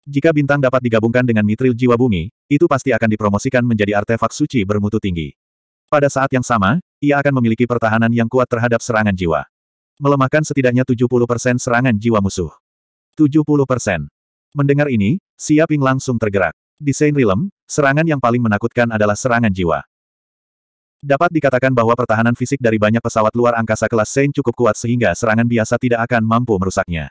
Jika bintang dapat digabungkan dengan mitril jiwa bumi, itu pasti akan dipromosikan menjadi artefak suci bermutu tinggi. Pada saat yang sama, ia akan memiliki pertahanan yang kuat terhadap serangan jiwa. Melemahkan setidaknya 70% serangan jiwa musuh. 70%. Mendengar ini, Siaping langsung tergerak. Di Saint Realm, serangan yang paling menakutkan adalah serangan jiwa. Dapat dikatakan bahwa pertahanan fisik dari banyak pesawat luar angkasa kelas Saint cukup kuat sehingga serangan biasa tidak akan mampu merusaknya.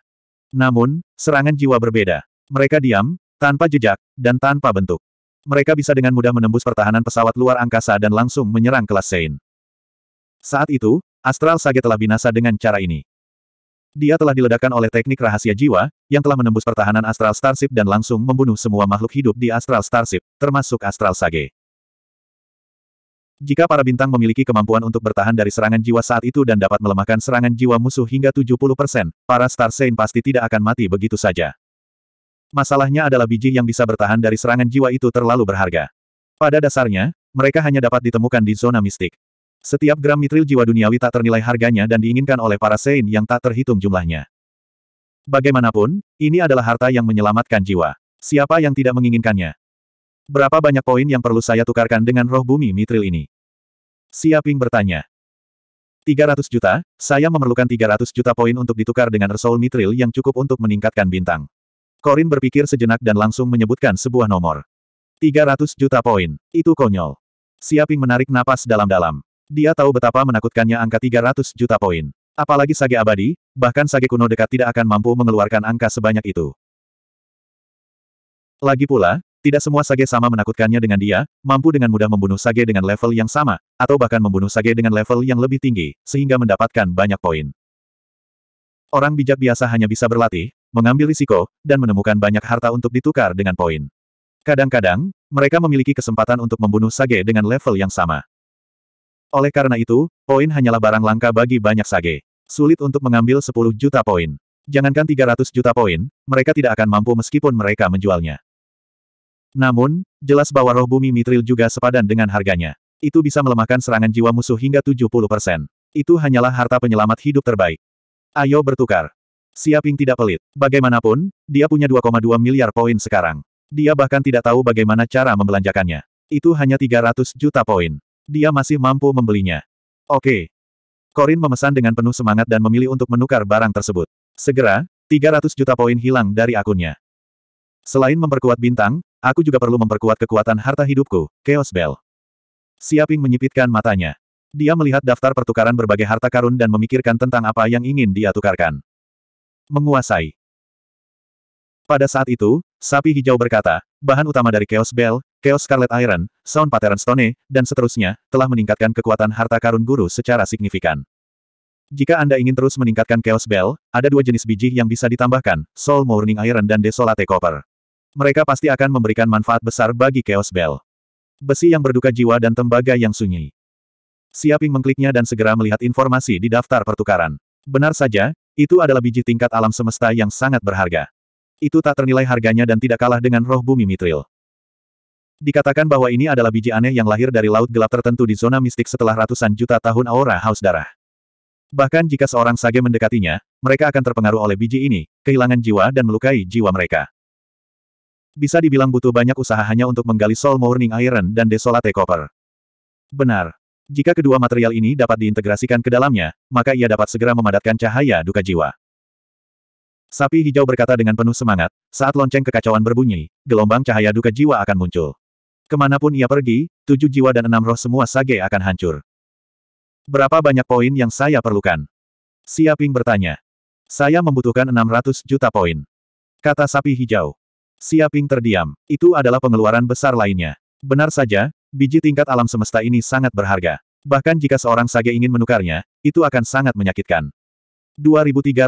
Namun, serangan jiwa berbeda. Mereka diam, tanpa jejak, dan tanpa bentuk. Mereka bisa dengan mudah menembus pertahanan pesawat luar angkasa dan langsung menyerang kelas Saint. Saat itu, Astral Sage telah binasa dengan cara ini. Dia telah diledakkan oleh teknik rahasia jiwa, yang telah menembus pertahanan Astral Starship dan langsung membunuh semua makhluk hidup di Astral Starship, termasuk Astral Sage. Jika para bintang memiliki kemampuan untuk bertahan dari serangan jiwa saat itu dan dapat melemahkan serangan jiwa musuh hingga 70%, para Star Saint pasti tidak akan mati begitu saja. Masalahnya adalah biji yang bisa bertahan dari serangan jiwa itu terlalu berharga. Pada dasarnya, mereka hanya dapat ditemukan di zona mistik. Setiap gram mitril jiwa duniawi tak ternilai harganya dan diinginkan oleh para Sein yang tak terhitung jumlahnya. Bagaimanapun, ini adalah harta yang menyelamatkan jiwa. Siapa yang tidak menginginkannya? Berapa banyak poin yang perlu saya tukarkan dengan roh bumi mitril ini? Siaping bertanya. 300 juta, saya memerlukan 300 juta poin untuk ditukar dengan resol mitril yang cukup untuk meningkatkan bintang. Korin berpikir sejenak dan langsung menyebutkan sebuah nomor. 300 juta poin. Itu konyol. Siaping menarik napas dalam-dalam. Dia tahu betapa menakutkannya angka 300 juta poin. Apalagi sage abadi, bahkan sage kuno dekat tidak akan mampu mengeluarkan angka sebanyak itu. Lagi pula, tidak semua sage sama menakutkannya dengan dia, mampu dengan mudah membunuh sage dengan level yang sama, atau bahkan membunuh sage dengan level yang lebih tinggi, sehingga mendapatkan banyak poin. Orang bijak biasa hanya bisa berlatih, mengambil risiko, dan menemukan banyak harta untuk ditukar dengan poin. Kadang-kadang, mereka memiliki kesempatan untuk membunuh Sage dengan level yang sama. Oleh karena itu, poin hanyalah barang langka bagi banyak sage. Sulit untuk mengambil 10 juta poin. Jangankan 300 juta poin, mereka tidak akan mampu meskipun mereka menjualnya. Namun, jelas bahwa roh bumi mitril juga sepadan dengan harganya. Itu bisa melemahkan serangan jiwa musuh hingga 70%. Itu hanyalah harta penyelamat hidup terbaik. Ayo bertukar. Siaping tidak pelit. Bagaimanapun, dia punya 2,2 miliar poin sekarang. Dia bahkan tidak tahu bagaimana cara membelanjakannya. Itu hanya 300 juta poin. Dia masih mampu membelinya. Oke. Korin memesan dengan penuh semangat dan memilih untuk menukar barang tersebut. Segera, 300 juta poin hilang dari akunnya. Selain memperkuat bintang, aku juga perlu memperkuat kekuatan harta hidupku, Chaos Bell. Siaping menyipitkan matanya. Dia melihat daftar pertukaran berbagai harta karun dan memikirkan tentang apa yang ingin dia tukarkan. Menguasai. Pada saat itu, sapi hijau berkata, bahan utama dari Chaos Bell, Chaos Scarlet Iron, Sound Pattern Stone, e, dan seterusnya, telah meningkatkan kekuatan harta karun guru secara signifikan. Jika Anda ingin terus meningkatkan Chaos Bell, ada dua jenis biji yang bisa ditambahkan, Soul Morning Iron dan Desolate Copper. Mereka pasti akan memberikan manfaat besar bagi Chaos Bell. Besi yang berduka jiwa dan tembaga yang sunyi. Siaping mengkliknya dan segera melihat informasi di daftar pertukaran. Benar saja, itu adalah biji tingkat alam semesta yang sangat berharga. Itu tak ternilai harganya dan tidak kalah dengan roh bumi mitril. Dikatakan bahwa ini adalah biji aneh yang lahir dari laut gelap tertentu di zona mistik setelah ratusan juta tahun aura haus darah. Bahkan jika seorang sage mendekatinya, mereka akan terpengaruh oleh biji ini, kehilangan jiwa dan melukai jiwa mereka. Bisa dibilang butuh banyak usaha hanya untuk menggali Soul Morning Iron dan Desolate Copper. Benar. Jika kedua material ini dapat diintegrasikan ke dalamnya, maka ia dapat segera memadatkan cahaya duka jiwa. Sapi hijau berkata dengan penuh semangat, saat lonceng kekacauan berbunyi, gelombang cahaya duka jiwa akan muncul. Kemanapun ia pergi, tujuh jiwa dan enam roh semua sage akan hancur. Berapa banyak poin yang saya perlukan? Siaping bertanya. Saya membutuhkan enam ratus juta poin. Kata sapi hijau. Siaping terdiam. Itu adalah pengeluaran besar lainnya. Benar saja, biji tingkat alam semesta ini sangat berharga. Bahkan jika seorang sage ingin menukarnya, itu akan sangat menyakitkan. 2306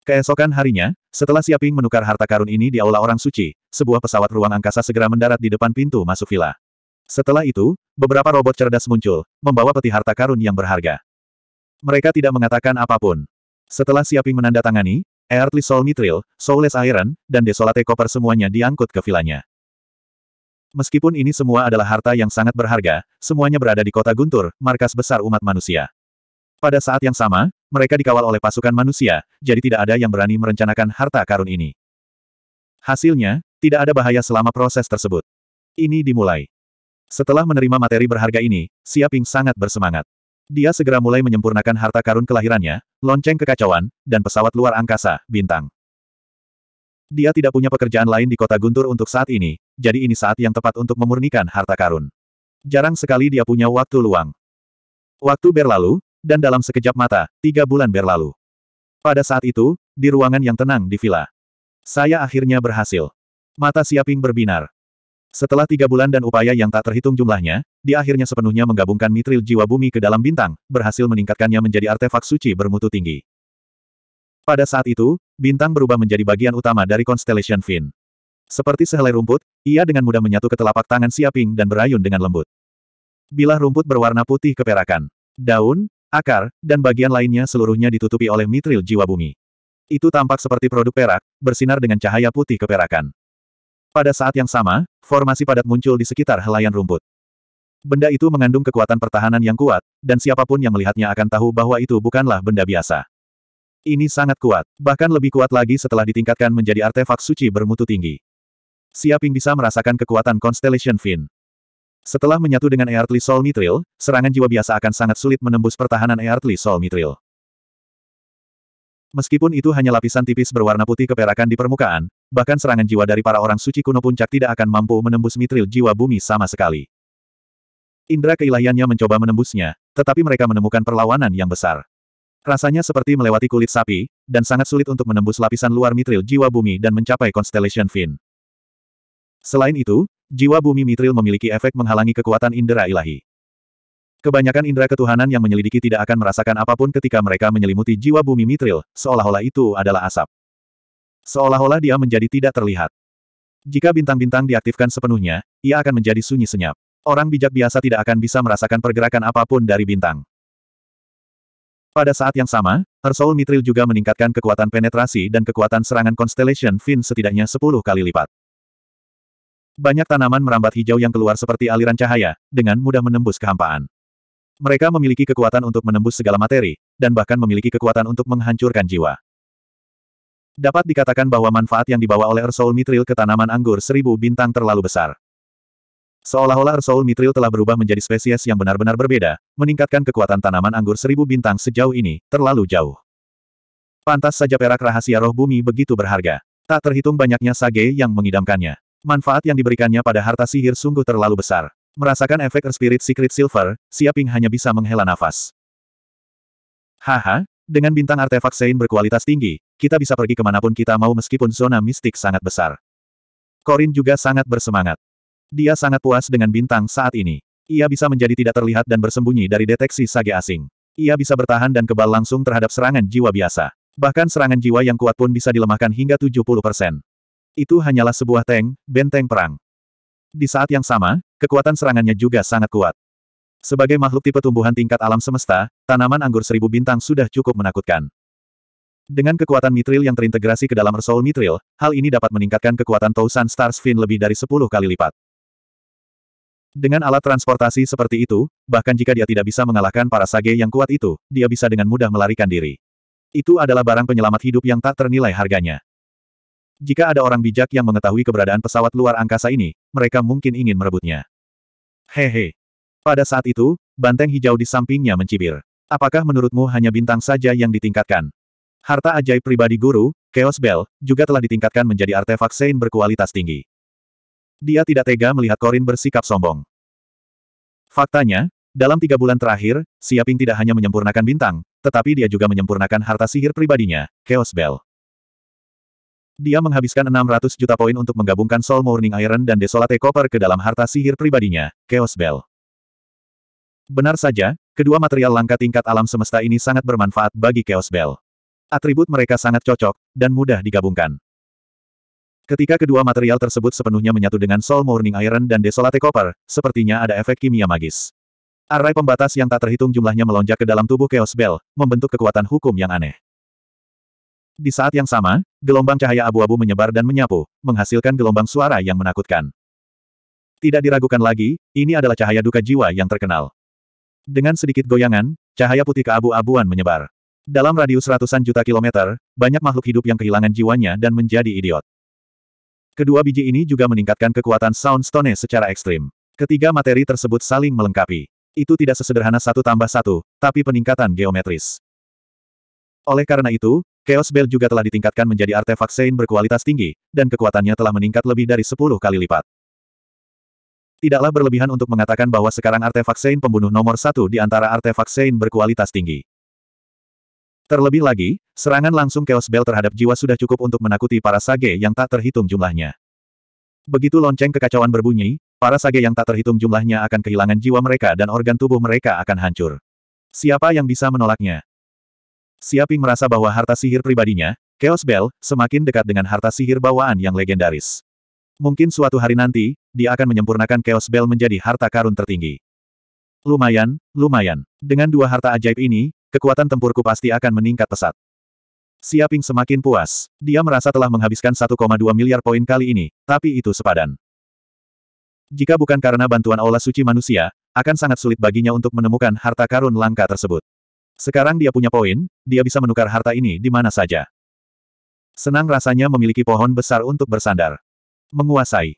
Keesokan harinya, setelah Siaping menukar harta karun ini di aula orang suci, sebuah pesawat ruang angkasa segera mendarat di depan pintu masuk villa. Setelah itu, beberapa robot cerdas muncul, membawa peti harta karun yang berharga. Mereka tidak mengatakan apapun. Setelah Siaping menandatangani, Earthly Soul Mithril, Soulless Iron, dan Desolate Copper semuanya diangkut ke vilanya. Meskipun ini semua adalah harta yang sangat berharga, semuanya berada di kota Guntur, markas besar umat manusia. Pada saat yang sama, mereka dikawal oleh pasukan manusia, jadi tidak ada yang berani merencanakan harta karun ini. Hasilnya, tidak ada bahaya selama proses tersebut. Ini dimulai. Setelah menerima materi berharga ini, Siaping sangat bersemangat. Dia segera mulai menyempurnakan harta karun kelahirannya, lonceng kekacauan, dan pesawat luar angkasa, bintang. Dia tidak punya pekerjaan lain di kota Guntur untuk saat ini, jadi ini saat yang tepat untuk memurnikan harta karun. Jarang sekali dia punya waktu luang. Waktu berlalu, dan dalam sekejap mata, tiga bulan berlalu. Pada saat itu, di ruangan yang tenang di villa. Saya akhirnya berhasil. Mata Siaping berbinar. Setelah tiga bulan dan upaya yang tak terhitung jumlahnya, dia akhirnya sepenuhnya menggabungkan mitril jiwa bumi ke dalam bintang, berhasil meningkatkannya menjadi artefak suci bermutu tinggi. Pada saat itu, bintang berubah menjadi bagian utama dari Constellation Fin. Seperti sehelai rumput, ia dengan mudah menyatu ke telapak tangan Siaping dan berayun dengan lembut. Bilah rumput berwarna putih keperakan. Daun, akar, dan bagian lainnya seluruhnya ditutupi oleh mitril jiwa bumi. Itu tampak seperti produk perak, bersinar dengan cahaya putih keperakan. Pada saat yang sama, formasi padat muncul di sekitar helaian rumput. Benda itu mengandung kekuatan pertahanan yang kuat, dan siapapun yang melihatnya akan tahu bahwa itu bukanlah benda biasa. Ini sangat kuat, bahkan lebih kuat lagi setelah ditingkatkan menjadi artefak suci bermutu tinggi. Siaping bisa merasakan kekuatan Constellation Fin. Setelah menyatu dengan Earthly Soul Mithril, serangan jiwa biasa akan sangat sulit menembus pertahanan Earthly Soul Mithril. Meskipun itu hanya lapisan tipis berwarna putih keperakan di permukaan, bahkan serangan jiwa dari para orang suci kuno puncak tidak akan mampu menembus mitril jiwa bumi sama sekali. Indra keilahiannya mencoba menembusnya, tetapi mereka menemukan perlawanan yang besar. Rasanya seperti melewati kulit sapi, dan sangat sulit untuk menembus lapisan luar mitril jiwa bumi dan mencapai Constellation Fin. Selain itu, Jiwa bumi mitril memiliki efek menghalangi kekuatan indera ilahi. Kebanyakan indera ketuhanan yang menyelidiki tidak akan merasakan apapun ketika mereka menyelimuti jiwa bumi mitril, seolah-olah itu adalah asap. Seolah-olah dia menjadi tidak terlihat. Jika bintang-bintang diaktifkan sepenuhnya, ia akan menjadi sunyi senyap. Orang bijak biasa tidak akan bisa merasakan pergerakan apapun dari bintang. Pada saat yang sama, Hersoul Mitril juga meningkatkan kekuatan penetrasi dan kekuatan serangan Constellation Fin setidaknya 10 kali lipat. Banyak tanaman merambat hijau yang keluar seperti aliran cahaya, dengan mudah menembus kehampaan. Mereka memiliki kekuatan untuk menembus segala materi, dan bahkan memiliki kekuatan untuk menghancurkan jiwa. Dapat dikatakan bahwa manfaat yang dibawa oleh Ersoul Mitril ke tanaman anggur seribu bintang terlalu besar. Seolah-olah Ersoul Mitril telah berubah menjadi spesies yang benar-benar berbeda, meningkatkan kekuatan tanaman anggur seribu bintang sejauh ini, terlalu jauh. Pantas saja perak rahasia roh bumi begitu berharga. Tak terhitung banyaknya sage yang mengidamkannya. Manfaat yang diberikannya pada harta sihir sungguh terlalu besar. Merasakan efek Spirit Secret Silver, Siaping hanya bisa menghela nafas. Haha, dengan bintang artefak Sein berkualitas tinggi, kita bisa pergi kemanapun kita mau meskipun zona mistik sangat besar. Corin juga sangat bersemangat. Dia sangat puas dengan bintang saat ini. Ia bisa menjadi tidak terlihat dan bersembunyi dari deteksi sage asing. Ia bisa bertahan dan kebal langsung terhadap serangan jiwa biasa. Bahkan serangan jiwa yang kuat pun bisa dilemahkan hingga 70% itu hanyalah sebuah tank, benteng perang. Di saat yang sama, kekuatan serangannya juga sangat kuat. Sebagai makhluk tipe tumbuhan tingkat alam semesta, tanaman anggur seribu bintang sudah cukup menakutkan. Dengan kekuatan mitril yang terintegrasi ke dalam resol mitril, hal ini dapat meningkatkan kekuatan Tausan Stars Fin lebih dari 10 kali lipat. Dengan alat transportasi seperti itu, bahkan jika dia tidak bisa mengalahkan para sage yang kuat itu, dia bisa dengan mudah melarikan diri. Itu adalah barang penyelamat hidup yang tak ternilai harganya. Jika ada orang bijak yang mengetahui keberadaan pesawat luar angkasa ini, mereka mungkin ingin merebutnya. Hehe. Pada saat itu, banteng hijau di sampingnya mencibir. Apakah menurutmu hanya bintang saja yang ditingkatkan? Harta ajaib pribadi guru, Chaos Bell, juga telah ditingkatkan menjadi artefak Sein berkualitas tinggi. Dia tidak tega melihat Korin bersikap sombong. Faktanya, dalam tiga bulan terakhir, Siaping tidak hanya menyempurnakan bintang, tetapi dia juga menyempurnakan harta sihir pribadinya, Chaos Bell. Dia menghabiskan 600 juta poin untuk menggabungkan Soul Morning Iron dan Desolate Copper ke dalam harta sihir pribadinya, Chaos Bell. Benar saja, kedua material langka tingkat alam semesta ini sangat bermanfaat bagi Chaos Bell. Atribut mereka sangat cocok, dan mudah digabungkan. Ketika kedua material tersebut sepenuhnya menyatu dengan Soul Morning Iron dan Desolate Copper, sepertinya ada efek kimia magis. Array pembatas yang tak terhitung jumlahnya melonjak ke dalam tubuh Chaos Bell, membentuk kekuatan hukum yang aneh. Di saat yang sama, gelombang cahaya abu-abu menyebar dan menyapu, menghasilkan gelombang suara yang menakutkan. Tidak diragukan lagi, ini adalah cahaya duka jiwa yang terkenal. Dengan sedikit goyangan, cahaya putih keabu-abuan menyebar. Dalam radius ratusan juta kilometer, banyak makhluk hidup yang kehilangan jiwanya dan menjadi idiot. Kedua biji ini juga meningkatkan kekuatan sound stone secara ekstrim. Ketiga materi tersebut saling melengkapi. Itu tidak sesederhana satu tambah satu, tapi peningkatan geometris. Oleh karena itu, Chaos Bell juga telah ditingkatkan menjadi artefak Sein berkualitas tinggi, dan kekuatannya telah meningkat lebih dari 10 kali lipat. Tidaklah berlebihan untuk mengatakan bahwa sekarang artefak Sein pembunuh nomor satu di antara artefak Sein berkualitas tinggi. Terlebih lagi, serangan langsung Chaos Bell terhadap jiwa sudah cukup untuk menakuti para sage yang tak terhitung jumlahnya. Begitu lonceng kekacauan berbunyi, para sage yang tak terhitung jumlahnya akan kehilangan jiwa mereka dan organ tubuh mereka akan hancur. Siapa yang bisa menolaknya? Siaping merasa bahwa harta sihir pribadinya, Chaos Bell, semakin dekat dengan harta sihir bawaan yang legendaris. Mungkin suatu hari nanti, dia akan menyempurnakan Chaos Bell menjadi harta karun tertinggi. Lumayan, lumayan. Dengan dua harta ajaib ini, kekuatan tempurku pasti akan meningkat pesat. Siaping semakin puas. Dia merasa telah menghabiskan 1,2 miliar poin kali ini, tapi itu sepadan. Jika bukan karena bantuan aula suci manusia, akan sangat sulit baginya untuk menemukan harta karun langka tersebut. Sekarang dia punya poin, dia bisa menukar harta ini di mana saja. Senang rasanya memiliki pohon besar untuk bersandar. Menguasai.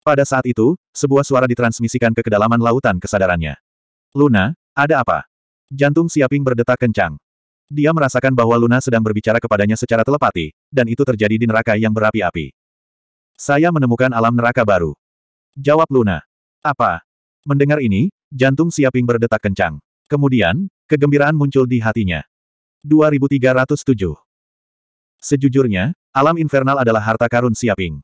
Pada saat itu, sebuah suara ditransmisikan ke kedalaman lautan kesadarannya. Luna, ada apa? Jantung Siaping berdetak kencang. Dia merasakan bahwa Luna sedang berbicara kepadanya secara telepati, dan itu terjadi di neraka yang berapi-api. Saya menemukan alam neraka baru. Jawab Luna. Apa? Mendengar ini, jantung Siaping berdetak kencang. Kemudian, kegembiraan muncul di hatinya. 2307 Sejujurnya, alam infernal adalah harta karun siaping.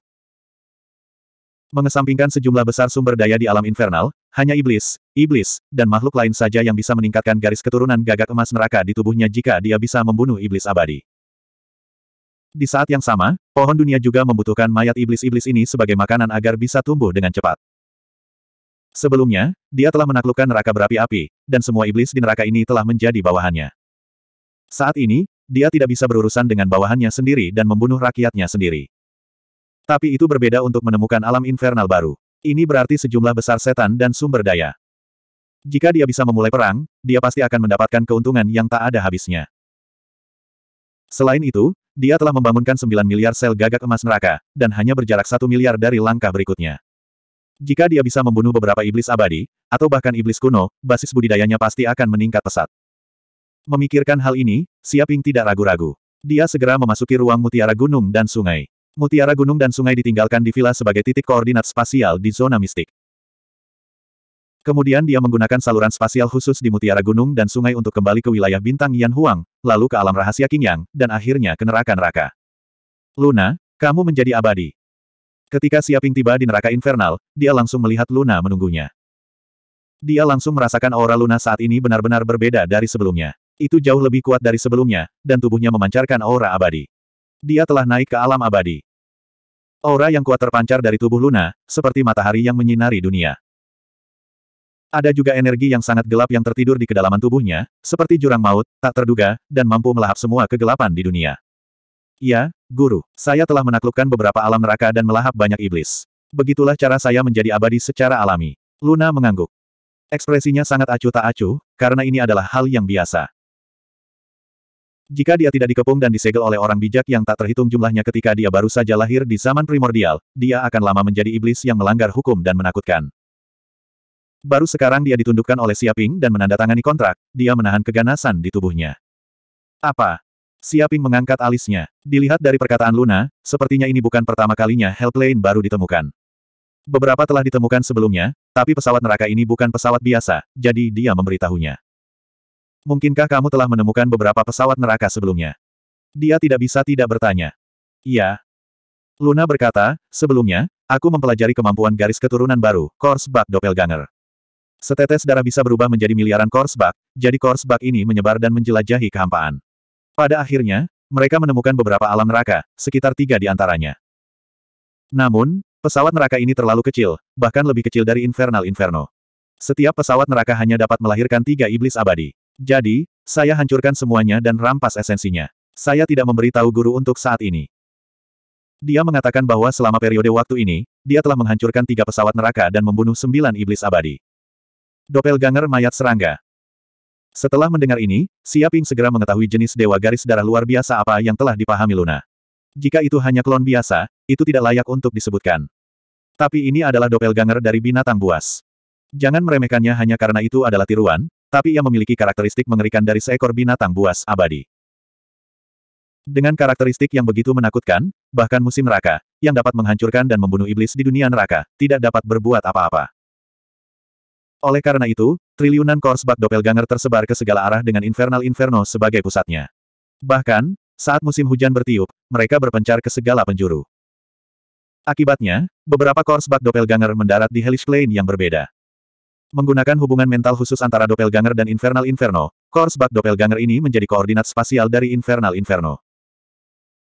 Mengesampingkan sejumlah besar sumber daya di alam infernal, hanya iblis, iblis, dan makhluk lain saja yang bisa meningkatkan garis keturunan gagak emas neraka di tubuhnya jika dia bisa membunuh iblis abadi. Di saat yang sama, pohon dunia juga membutuhkan mayat iblis-iblis ini sebagai makanan agar bisa tumbuh dengan cepat. Sebelumnya, dia telah menaklukkan neraka berapi api, dan semua iblis di neraka ini telah menjadi bawahannya. Saat ini, dia tidak bisa berurusan dengan bawahannya sendiri dan membunuh rakyatnya sendiri. Tapi itu berbeda untuk menemukan alam infernal baru. Ini berarti sejumlah besar setan dan sumber daya. Jika dia bisa memulai perang, dia pasti akan mendapatkan keuntungan yang tak ada habisnya. Selain itu, dia telah membangunkan 9 miliar sel gagak emas neraka, dan hanya berjarak 1 miliar dari langkah berikutnya. Jika dia bisa membunuh beberapa iblis abadi, atau bahkan iblis kuno, basis budidayanya pasti akan meningkat pesat. Memikirkan hal ini, Siaping tidak ragu-ragu. Dia segera memasuki ruang mutiara gunung dan sungai. Mutiara gunung dan sungai ditinggalkan di villa sebagai titik koordinat spasial di zona mistik. Kemudian dia menggunakan saluran spasial khusus di mutiara gunung dan sungai untuk kembali ke wilayah bintang Yan Huang, lalu ke alam rahasia King Yang, dan akhirnya ke neraka-neraka. Luna, kamu menjadi abadi. Ketika Siaping tiba di neraka infernal, dia langsung melihat Luna menunggunya. Dia langsung merasakan aura Luna saat ini benar-benar berbeda dari sebelumnya. Itu jauh lebih kuat dari sebelumnya, dan tubuhnya memancarkan aura abadi. Dia telah naik ke alam abadi. Aura yang kuat terpancar dari tubuh Luna, seperti matahari yang menyinari dunia. Ada juga energi yang sangat gelap yang tertidur di kedalaman tubuhnya, seperti jurang maut, tak terduga, dan mampu melahap semua kegelapan di dunia. Ya, Guru, saya telah menaklukkan beberapa alam neraka dan melahap banyak iblis. Begitulah cara saya menjadi abadi secara alami. Luna mengangguk. Ekspresinya sangat acuh tak acuh, karena ini adalah hal yang biasa. Jika dia tidak dikepung dan disegel oleh orang bijak yang tak terhitung jumlahnya ketika dia baru saja lahir di zaman primordial, dia akan lama menjadi iblis yang melanggar hukum dan menakutkan. Baru sekarang dia ditundukkan oleh Siaping dan menandatangani kontrak, dia menahan keganasan di tubuhnya. Apa? Siaping mengangkat alisnya. Dilihat dari perkataan Luna, sepertinya ini bukan pertama kalinya Hellplane baru ditemukan. Beberapa telah ditemukan sebelumnya, tapi pesawat neraka ini bukan pesawat biasa, jadi dia memberitahunya. Mungkinkah kamu telah menemukan beberapa pesawat neraka sebelumnya? Dia tidak bisa tidak bertanya. Iya. Luna berkata, sebelumnya, aku mempelajari kemampuan garis keturunan baru, Korsbak Doppelganger. Setetes darah bisa berubah menjadi miliaran korsbak, jadi korsbak ini menyebar dan menjelajahi kehampaan. Pada akhirnya, mereka menemukan beberapa alam neraka, sekitar tiga di antaranya. Namun, pesawat neraka ini terlalu kecil, bahkan lebih kecil dari Infernal Inferno. Setiap pesawat neraka hanya dapat melahirkan tiga iblis abadi. Jadi, saya hancurkan semuanya dan rampas esensinya. Saya tidak memberi tahu guru untuk saat ini. Dia mengatakan bahwa selama periode waktu ini, dia telah menghancurkan tiga pesawat neraka dan membunuh sembilan iblis abadi. Doppelganger mayat serangga. Setelah mendengar ini, Siaping segera mengetahui jenis dewa garis darah luar biasa apa yang telah dipahami Luna. Jika itu hanya klon biasa, itu tidak layak untuk disebutkan. Tapi ini adalah doppelganger dari binatang buas. Jangan meremehkannya hanya karena itu adalah tiruan, tapi ia memiliki karakteristik mengerikan dari seekor binatang buas abadi. Dengan karakteristik yang begitu menakutkan, bahkan musim neraka, yang dapat menghancurkan dan membunuh iblis di dunia neraka, tidak dapat berbuat apa-apa. Oleh karena itu, triliunan korsbak doppelganger tersebar ke segala arah dengan Infernal Inferno sebagai pusatnya. Bahkan, saat musim hujan bertiup, mereka berpencar ke segala penjuru. Akibatnya, beberapa korsbak doppelganger mendarat di hellish Plain yang berbeda. Menggunakan hubungan mental khusus antara doppelganger dan infernal inferno, korsbak doppelganger ini menjadi koordinat spasial dari infernal inferno.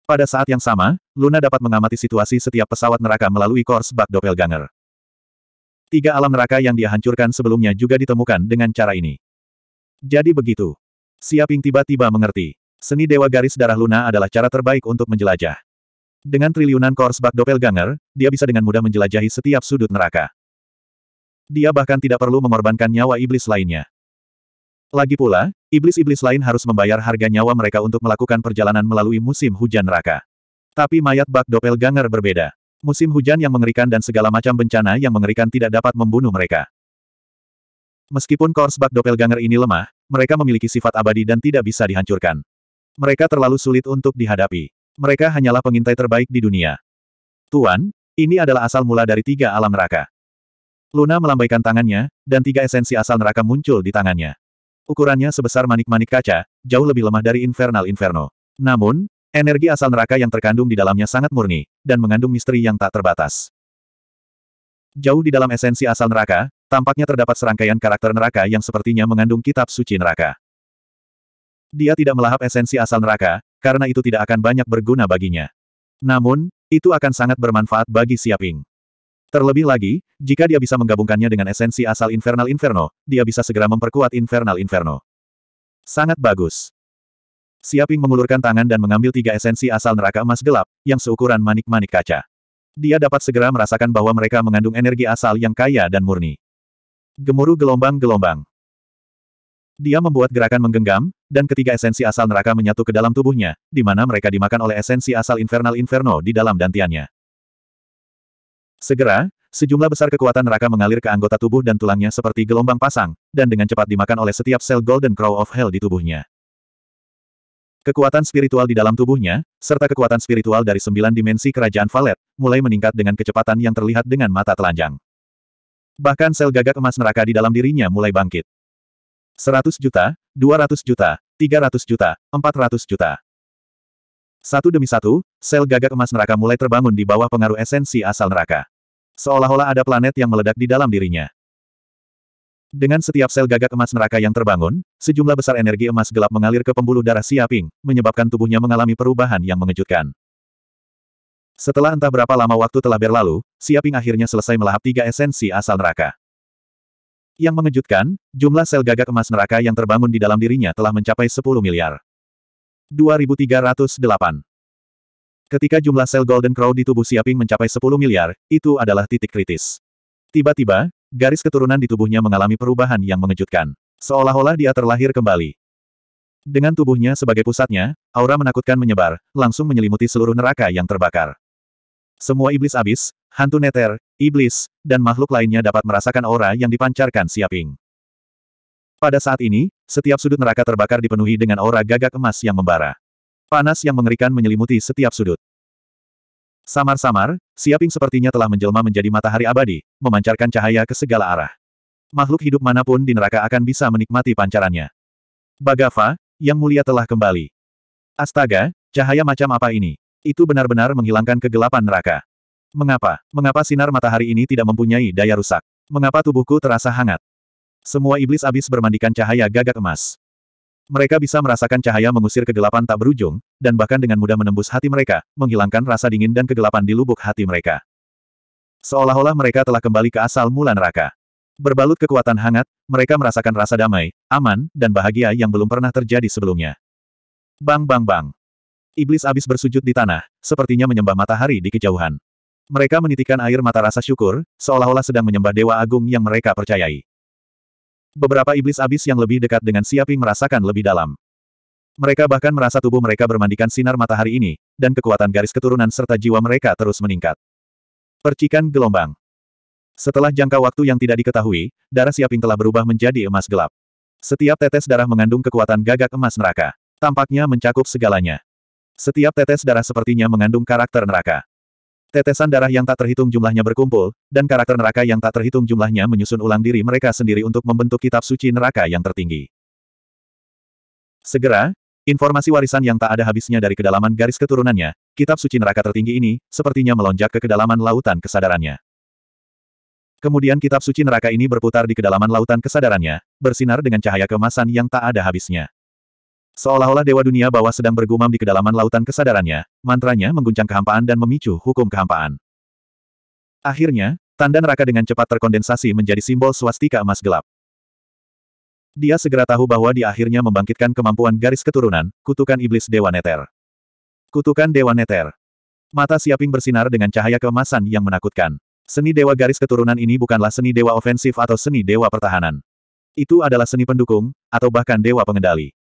Pada saat yang sama, Luna dapat mengamati situasi setiap pesawat neraka melalui korsbak doppelganger. Tiga alam neraka yang dia hancurkan sebelumnya juga ditemukan dengan cara ini. Jadi begitu. Siaping tiba-tiba mengerti. Seni Dewa Garis Darah Luna adalah cara terbaik untuk menjelajah. Dengan triliunan bak doppelganger, dia bisa dengan mudah menjelajahi setiap sudut neraka. Dia bahkan tidak perlu mengorbankan nyawa iblis lainnya. Lagi pula, iblis-iblis lain harus membayar harga nyawa mereka untuk melakukan perjalanan melalui musim hujan neraka. Tapi mayat bak doppelganger berbeda. Musim hujan yang mengerikan dan segala macam bencana yang mengerikan tidak dapat membunuh mereka. Meskipun Korsbak Doppelganger ini lemah, mereka memiliki sifat abadi dan tidak bisa dihancurkan. Mereka terlalu sulit untuk dihadapi. Mereka hanyalah pengintai terbaik di dunia. Tuan, ini adalah asal mula dari tiga alam neraka. Luna melambaikan tangannya, dan tiga esensi asal neraka muncul di tangannya. Ukurannya sebesar manik-manik kaca, jauh lebih lemah dari Infernal Inferno. Namun, Energi asal neraka yang terkandung di dalamnya sangat murni, dan mengandung misteri yang tak terbatas. Jauh di dalam esensi asal neraka, tampaknya terdapat serangkaian karakter neraka yang sepertinya mengandung kitab suci neraka. Dia tidak melahap esensi asal neraka, karena itu tidak akan banyak berguna baginya. Namun, itu akan sangat bermanfaat bagi Siaping. Terlebih lagi, jika dia bisa menggabungkannya dengan esensi asal Infernal Inferno, dia bisa segera memperkuat Infernal Inferno. Sangat bagus. Siaping mengulurkan tangan dan mengambil tiga esensi asal neraka emas gelap, yang seukuran manik-manik kaca. Dia dapat segera merasakan bahwa mereka mengandung energi asal yang kaya dan murni. Gemuruh gelombang-gelombang. Dia membuat gerakan menggenggam, dan ketiga esensi asal neraka menyatu ke dalam tubuhnya, di mana mereka dimakan oleh esensi asal infernal inferno di dalam dantiannya. Segera, sejumlah besar kekuatan neraka mengalir ke anggota tubuh dan tulangnya seperti gelombang pasang, dan dengan cepat dimakan oleh setiap sel Golden Crow of Hell di tubuhnya. Kekuatan spiritual di dalam tubuhnya, serta kekuatan spiritual dari sembilan dimensi kerajaan Valet, mulai meningkat dengan kecepatan yang terlihat dengan mata telanjang. Bahkan sel gagak emas neraka di dalam dirinya mulai bangkit. 100 juta, 200 juta, 300 juta, 400 juta. Satu demi satu, sel gagak emas neraka mulai terbangun di bawah pengaruh esensi asal neraka. Seolah-olah ada planet yang meledak di dalam dirinya. Dengan setiap sel gagak emas neraka yang terbangun, sejumlah besar energi emas gelap mengalir ke pembuluh darah Siaping, menyebabkan tubuhnya mengalami perubahan yang mengejutkan. Setelah entah berapa lama waktu telah berlalu, Siaping akhirnya selesai melahap tiga esensi asal neraka. Yang mengejutkan, jumlah sel gagak emas neraka yang terbangun di dalam dirinya telah mencapai 10 miliar. 2308 Ketika jumlah sel Golden Crow di tubuh Siaping mencapai 10 miliar, itu adalah titik kritis. Tiba-tiba, garis keturunan di tubuhnya mengalami perubahan yang mengejutkan. Seolah-olah dia terlahir kembali. Dengan tubuhnya sebagai pusatnya, aura menakutkan menyebar, langsung menyelimuti seluruh neraka yang terbakar. Semua iblis abis, hantu neter, iblis, dan makhluk lainnya dapat merasakan aura yang dipancarkan Siaping. Pada saat ini, setiap sudut neraka terbakar dipenuhi dengan aura gagak emas yang membara. Panas yang mengerikan menyelimuti setiap sudut. Samar-samar, Siaping sepertinya telah menjelma menjadi matahari abadi, memancarkan cahaya ke segala arah. Makhluk hidup manapun di neraka akan bisa menikmati pancarannya. Bagava, yang mulia telah kembali. Astaga, cahaya macam apa ini? Itu benar-benar menghilangkan kegelapan neraka. Mengapa? Mengapa sinar matahari ini tidak mempunyai daya rusak? Mengapa tubuhku terasa hangat? Semua iblis abis bermandikan cahaya gagak emas. Mereka bisa merasakan cahaya mengusir kegelapan tak berujung, dan bahkan dengan mudah menembus hati mereka, menghilangkan rasa dingin dan kegelapan di lubuk hati mereka. Seolah-olah mereka telah kembali ke asal mula neraka. Berbalut kekuatan hangat, mereka merasakan rasa damai, aman, dan bahagia yang belum pernah terjadi sebelumnya. Bang bang bang. Iblis abis bersujud di tanah, sepertinya menyembah matahari di kejauhan. Mereka menitikkan air mata rasa syukur, seolah-olah sedang menyembah dewa agung yang mereka percayai. Beberapa iblis abis yang lebih dekat dengan Siaping merasakan lebih dalam. Mereka bahkan merasa tubuh mereka bermandikan sinar matahari ini, dan kekuatan garis keturunan serta jiwa mereka terus meningkat. Percikan gelombang. Setelah jangka waktu yang tidak diketahui, darah Siaping telah berubah menjadi emas gelap. Setiap tetes darah mengandung kekuatan gagak emas neraka. Tampaknya mencakup segalanya. Setiap tetes darah sepertinya mengandung karakter neraka. Tetesan darah yang tak terhitung jumlahnya berkumpul, dan karakter neraka yang tak terhitung jumlahnya menyusun ulang diri mereka sendiri untuk membentuk kitab suci neraka yang tertinggi. Segera, Informasi warisan yang tak ada habisnya dari kedalaman garis keturunannya, kitab suci neraka tertinggi ini, sepertinya melonjak ke kedalaman lautan kesadarannya. Kemudian kitab suci neraka ini berputar di kedalaman lautan kesadarannya, bersinar dengan cahaya kemasan yang tak ada habisnya. Seolah-olah dewa dunia bawah sedang bergumam di kedalaman lautan kesadarannya, mantranya mengguncang kehampaan dan memicu hukum kehampaan. Akhirnya, tanda neraka dengan cepat terkondensasi menjadi simbol swastika emas gelap. Dia segera tahu bahwa dia akhirnya membangkitkan kemampuan garis keturunan, kutukan iblis Dewa Neter. Kutukan Dewa Neter. Mata Siaping bersinar dengan cahaya keemasan yang menakutkan. Seni dewa garis keturunan ini bukanlah seni dewa ofensif atau seni dewa pertahanan. Itu adalah seni pendukung, atau bahkan dewa pengendali.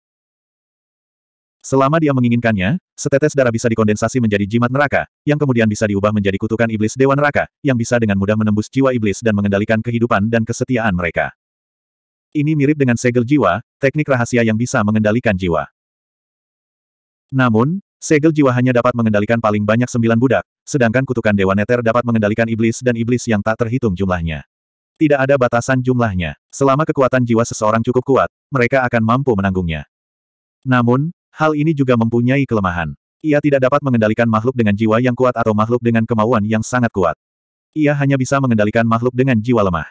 Selama dia menginginkannya, setetes darah bisa dikondensasi menjadi jimat neraka, yang kemudian bisa diubah menjadi kutukan iblis dewa neraka, yang bisa dengan mudah menembus jiwa iblis dan mengendalikan kehidupan dan kesetiaan mereka. Ini mirip dengan segel jiwa, teknik rahasia yang bisa mengendalikan jiwa. Namun, segel jiwa hanya dapat mengendalikan paling banyak sembilan budak, sedangkan kutukan Dewa Neter dapat mengendalikan iblis dan iblis yang tak terhitung jumlahnya. Tidak ada batasan jumlahnya. Selama kekuatan jiwa seseorang cukup kuat, mereka akan mampu menanggungnya. Namun, hal ini juga mempunyai kelemahan. Ia tidak dapat mengendalikan makhluk dengan jiwa yang kuat atau makhluk dengan kemauan yang sangat kuat. Ia hanya bisa mengendalikan makhluk dengan jiwa lemah.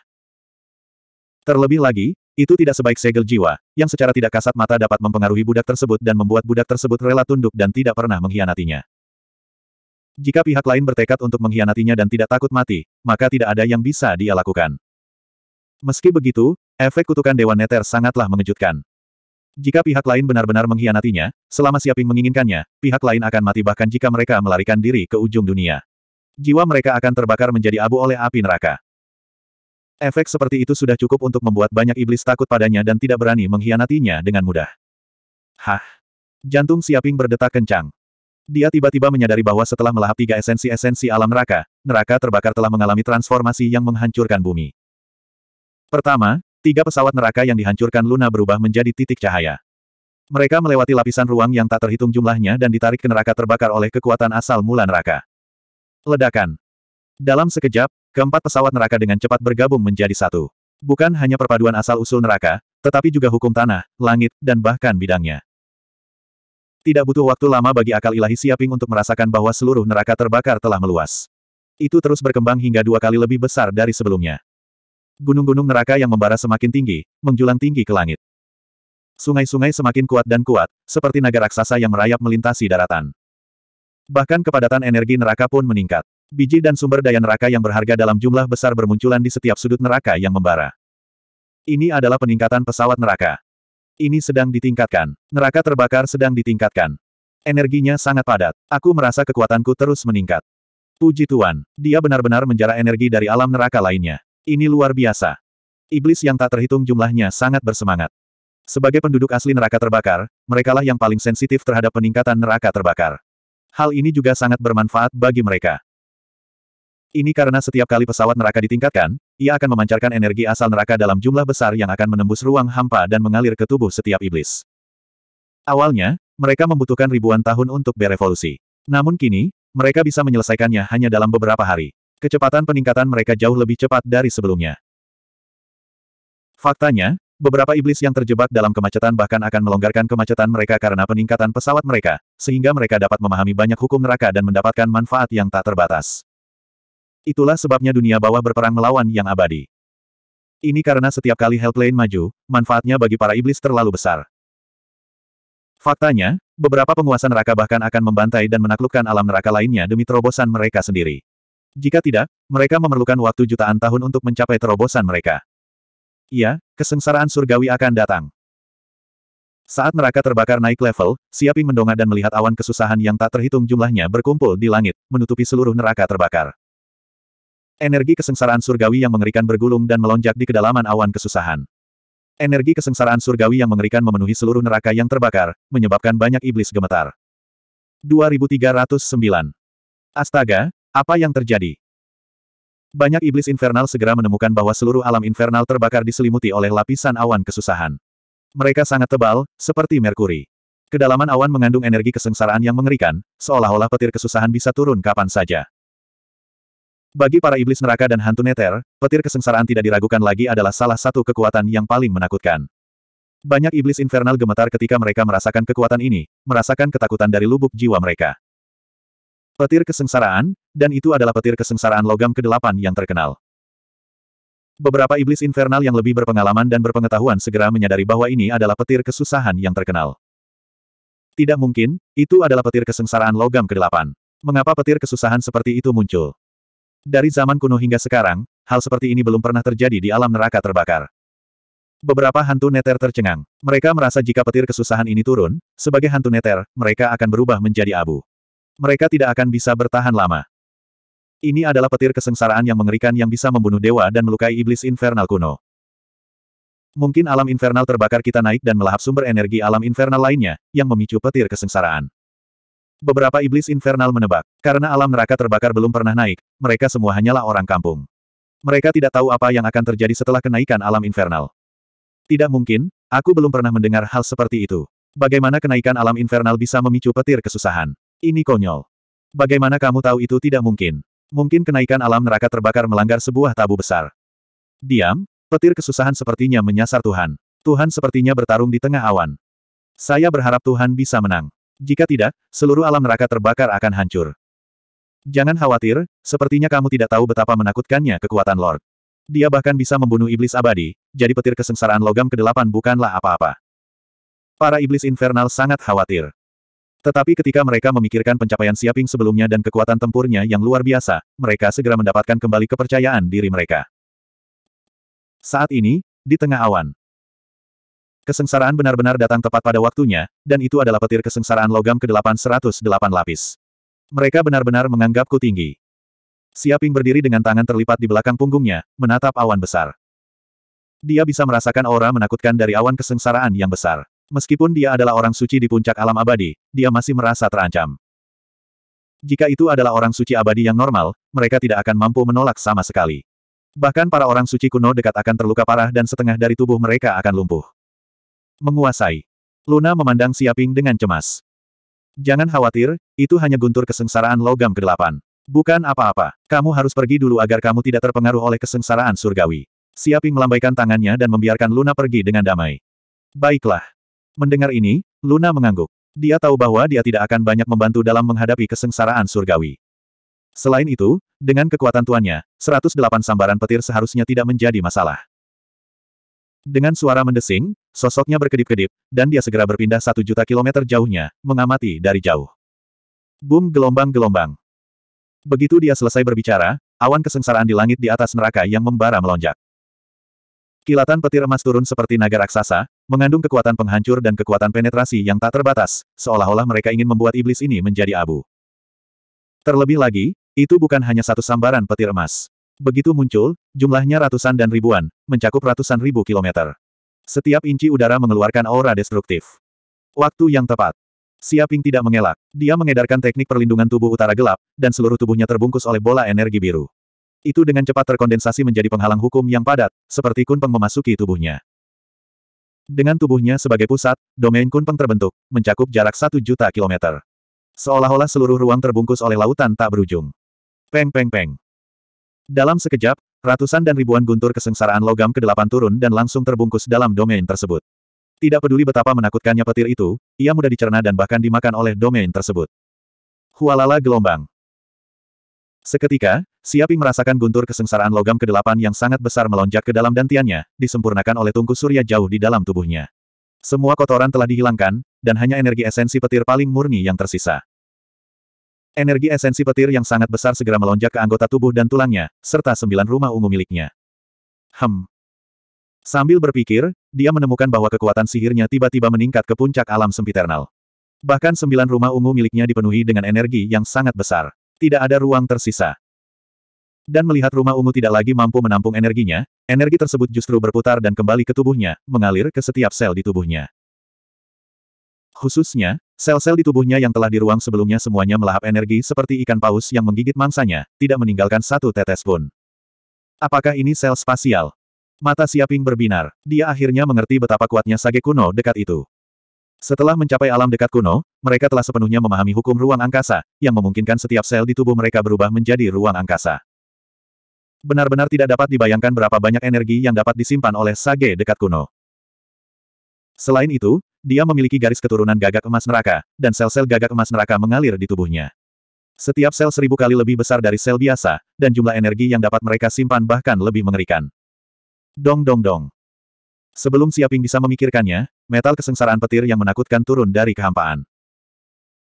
Terlebih lagi, itu tidak sebaik segel jiwa, yang secara tidak kasat mata dapat mempengaruhi budak tersebut dan membuat budak tersebut rela tunduk dan tidak pernah mengkhianatinya. Jika pihak lain bertekad untuk mengkhianatinya dan tidak takut mati, maka tidak ada yang bisa dia lakukan. Meski begitu, efek kutukan Dewa Neter sangatlah mengejutkan. Jika pihak lain benar-benar mengkhianatinya, selama Siaping menginginkannya, pihak lain akan mati bahkan jika mereka melarikan diri ke ujung dunia. Jiwa mereka akan terbakar menjadi abu oleh api neraka. Efek seperti itu sudah cukup untuk membuat banyak iblis takut padanya dan tidak berani mengkhianatinya dengan mudah. Hah! Jantung Siaping berdetak kencang. Dia tiba-tiba menyadari bahwa setelah melahap tiga esensi-esensi alam neraka, neraka terbakar telah mengalami transformasi yang menghancurkan bumi. Pertama, tiga pesawat neraka yang dihancurkan Luna berubah menjadi titik cahaya. Mereka melewati lapisan ruang yang tak terhitung jumlahnya dan ditarik ke neraka terbakar oleh kekuatan asal mula neraka. Ledakan. Dalam sekejap, Keempat pesawat neraka dengan cepat bergabung menjadi satu. Bukan hanya perpaduan asal-usul neraka, tetapi juga hukum tanah, langit, dan bahkan bidangnya. Tidak butuh waktu lama bagi akal ilahi Siaping untuk merasakan bahwa seluruh neraka terbakar telah meluas. Itu terus berkembang hingga dua kali lebih besar dari sebelumnya. Gunung-gunung neraka yang membara semakin tinggi, menjulang tinggi ke langit. Sungai-sungai semakin kuat dan kuat, seperti naga raksasa yang merayap melintasi daratan. Bahkan kepadatan energi neraka pun meningkat. Biji dan sumber daya neraka yang berharga dalam jumlah besar bermunculan di setiap sudut neraka yang membara. Ini adalah peningkatan pesawat neraka. Ini sedang ditingkatkan. Neraka terbakar sedang ditingkatkan. Energinya sangat padat. Aku merasa kekuatanku terus meningkat. Puji Tuhan, dia benar-benar menjara energi dari alam neraka lainnya. Ini luar biasa. Iblis yang tak terhitung jumlahnya sangat bersemangat. Sebagai penduduk asli neraka terbakar, merekalah yang paling sensitif terhadap peningkatan neraka terbakar. Hal ini juga sangat bermanfaat bagi mereka. Ini karena setiap kali pesawat neraka ditingkatkan, ia akan memancarkan energi asal neraka dalam jumlah besar yang akan menembus ruang hampa dan mengalir ke tubuh setiap iblis. Awalnya, mereka membutuhkan ribuan tahun untuk berevolusi. Namun kini, mereka bisa menyelesaikannya hanya dalam beberapa hari. Kecepatan peningkatan mereka jauh lebih cepat dari sebelumnya. Faktanya, beberapa iblis yang terjebak dalam kemacetan bahkan akan melonggarkan kemacetan mereka karena peningkatan pesawat mereka, sehingga mereka dapat memahami banyak hukum neraka dan mendapatkan manfaat yang tak terbatas. Itulah sebabnya dunia bawah berperang melawan yang abadi. Ini karena setiap kali Hellplane maju, manfaatnya bagi para iblis terlalu besar. Faktanya, beberapa penguasa neraka bahkan akan membantai dan menaklukkan alam neraka lainnya demi terobosan mereka sendiri. Jika tidak, mereka memerlukan waktu jutaan tahun untuk mencapai terobosan mereka. Iya, kesengsaraan surgawi akan datang. Saat neraka terbakar naik level, Siaping mendongak dan melihat awan kesusahan yang tak terhitung jumlahnya berkumpul di langit, menutupi seluruh neraka terbakar. Energi kesengsaraan surgawi yang mengerikan bergulung dan melonjak di kedalaman awan kesusahan. Energi kesengsaraan surgawi yang mengerikan memenuhi seluruh neraka yang terbakar, menyebabkan banyak iblis gemetar. 2309. Astaga, apa yang terjadi? Banyak iblis infernal segera menemukan bahwa seluruh alam infernal terbakar diselimuti oleh lapisan awan kesusahan. Mereka sangat tebal, seperti merkuri. Kedalaman awan mengandung energi kesengsaraan yang mengerikan, seolah-olah petir kesusahan bisa turun kapan saja. Bagi para iblis neraka dan hantu neter, petir kesengsaraan tidak diragukan lagi adalah salah satu kekuatan yang paling menakutkan. Banyak iblis infernal gemetar ketika mereka merasakan kekuatan ini, merasakan ketakutan dari lubuk jiwa mereka. Petir kesengsaraan, dan itu adalah petir kesengsaraan logam ke-8 yang terkenal. Beberapa iblis infernal yang lebih berpengalaman dan berpengetahuan segera menyadari bahwa ini adalah petir kesusahan yang terkenal. Tidak mungkin, itu adalah petir kesengsaraan logam ke-8. Mengapa petir kesusahan seperti itu muncul? Dari zaman kuno hingga sekarang, hal seperti ini belum pernah terjadi di alam neraka terbakar. Beberapa hantu neter tercengang. Mereka merasa jika petir kesusahan ini turun, sebagai hantu neter, mereka akan berubah menjadi abu. Mereka tidak akan bisa bertahan lama. Ini adalah petir kesengsaraan yang mengerikan yang bisa membunuh dewa dan melukai iblis infernal kuno. Mungkin alam infernal terbakar kita naik dan melahap sumber energi alam infernal lainnya, yang memicu petir kesengsaraan. Beberapa iblis infernal menebak, karena alam neraka terbakar belum pernah naik, mereka semua hanyalah orang kampung. Mereka tidak tahu apa yang akan terjadi setelah kenaikan alam infernal. Tidak mungkin, aku belum pernah mendengar hal seperti itu. Bagaimana kenaikan alam infernal bisa memicu petir kesusahan? Ini konyol. Bagaimana kamu tahu itu tidak mungkin? Mungkin kenaikan alam neraka terbakar melanggar sebuah tabu besar. Diam, petir kesusahan sepertinya menyasar Tuhan. Tuhan sepertinya bertarung di tengah awan. Saya berharap Tuhan bisa menang. Jika tidak, seluruh alam neraka terbakar akan hancur. Jangan khawatir, sepertinya kamu tidak tahu betapa menakutkannya kekuatan Lord. Dia bahkan bisa membunuh iblis abadi, jadi petir kesengsaraan logam ke-8 bukanlah apa-apa. Para iblis infernal sangat khawatir. Tetapi ketika mereka memikirkan pencapaian Siaping sebelumnya dan kekuatan tempurnya yang luar biasa, mereka segera mendapatkan kembali kepercayaan diri mereka. Saat ini, di tengah awan, Kesengsaraan benar-benar datang tepat pada waktunya, dan itu adalah petir kesengsaraan logam ke 808 delapan lapis. Mereka benar-benar menganggapku tinggi. Siaping berdiri dengan tangan terlipat di belakang punggungnya, menatap awan besar. Dia bisa merasakan aura menakutkan dari awan kesengsaraan yang besar. Meskipun dia adalah orang suci di puncak alam abadi, dia masih merasa terancam. Jika itu adalah orang suci abadi yang normal, mereka tidak akan mampu menolak sama sekali. Bahkan para orang suci kuno dekat akan terluka parah dan setengah dari tubuh mereka akan lumpuh. Menguasai. Luna memandang Siaping dengan cemas. Jangan khawatir, itu hanya guntur kesengsaraan logam ke-8. Bukan apa-apa, kamu harus pergi dulu agar kamu tidak terpengaruh oleh kesengsaraan surgawi. Siaping melambaikan tangannya dan membiarkan Luna pergi dengan damai. Baiklah. Mendengar ini, Luna mengangguk. Dia tahu bahwa dia tidak akan banyak membantu dalam menghadapi kesengsaraan surgawi. Selain itu, dengan kekuatan tuannya, 108 sambaran petir seharusnya tidak menjadi masalah. Dengan suara mendesing, Sosoknya berkedip-kedip, dan dia segera berpindah satu juta kilometer jauhnya, mengamati dari jauh. Boom gelombang-gelombang. Begitu dia selesai berbicara, awan kesengsaraan di langit di atas neraka yang membara melonjak. Kilatan petir emas turun seperti naga raksasa, mengandung kekuatan penghancur dan kekuatan penetrasi yang tak terbatas, seolah-olah mereka ingin membuat iblis ini menjadi abu. Terlebih lagi, itu bukan hanya satu sambaran petir emas. Begitu muncul, jumlahnya ratusan dan ribuan, mencakup ratusan ribu kilometer. Setiap inci udara mengeluarkan aura destruktif. Waktu yang tepat. Siaping tidak mengelak. Dia mengedarkan teknik perlindungan tubuh utara gelap, dan seluruh tubuhnya terbungkus oleh bola energi biru. Itu dengan cepat terkondensasi menjadi penghalang hukum yang padat, seperti Kunpeng memasuki tubuhnya. Dengan tubuhnya sebagai pusat, domain Kunpeng terbentuk, mencakup jarak satu juta kilometer. Seolah-olah seluruh ruang terbungkus oleh lautan tak berujung. Peng peng peng. Dalam sekejap, Ratusan dan ribuan guntur kesengsaraan logam ke-8 turun dan langsung terbungkus dalam domain tersebut. Tidak peduli betapa menakutkannya petir itu, ia mudah dicerna dan bahkan dimakan oleh domain tersebut. Hualala gelombang. Seketika, Siaping merasakan guntur kesengsaraan logam ke-8 yang sangat besar melonjak ke dalam dantiannya, disempurnakan oleh tungku surya jauh di dalam tubuhnya. Semua kotoran telah dihilangkan, dan hanya energi esensi petir paling murni yang tersisa. Energi esensi petir yang sangat besar segera melonjak ke anggota tubuh dan tulangnya, serta sembilan rumah ungu miliknya. Hem. Sambil berpikir, dia menemukan bahwa kekuatan sihirnya tiba-tiba meningkat ke puncak alam sempiternal. Bahkan sembilan rumah ungu miliknya dipenuhi dengan energi yang sangat besar. Tidak ada ruang tersisa. Dan melihat rumah ungu tidak lagi mampu menampung energinya, energi tersebut justru berputar dan kembali ke tubuhnya, mengalir ke setiap sel di tubuhnya. Khususnya, sel-sel di tubuhnya yang telah diruang sebelumnya semuanya melahap energi seperti ikan paus yang menggigit mangsanya, tidak meninggalkan satu tetes pun. Apakah ini sel spasial? Mata Siaping berbinar. Dia akhirnya mengerti betapa kuatnya sage kuno dekat itu. Setelah mencapai alam dekat kuno, mereka telah sepenuhnya memahami hukum ruang angkasa, yang memungkinkan setiap sel di tubuh mereka berubah menjadi ruang angkasa. Benar-benar tidak dapat dibayangkan berapa banyak energi yang dapat disimpan oleh sage dekat kuno. Selain itu, dia memiliki garis keturunan gagak emas neraka, dan sel-sel gagak emas neraka mengalir di tubuhnya. Setiap sel seribu kali lebih besar dari sel biasa, dan jumlah energi yang dapat mereka simpan bahkan lebih mengerikan. Dong dong dong. Sebelum Siaping bisa memikirkannya, metal kesengsaraan petir yang menakutkan turun dari kehampaan.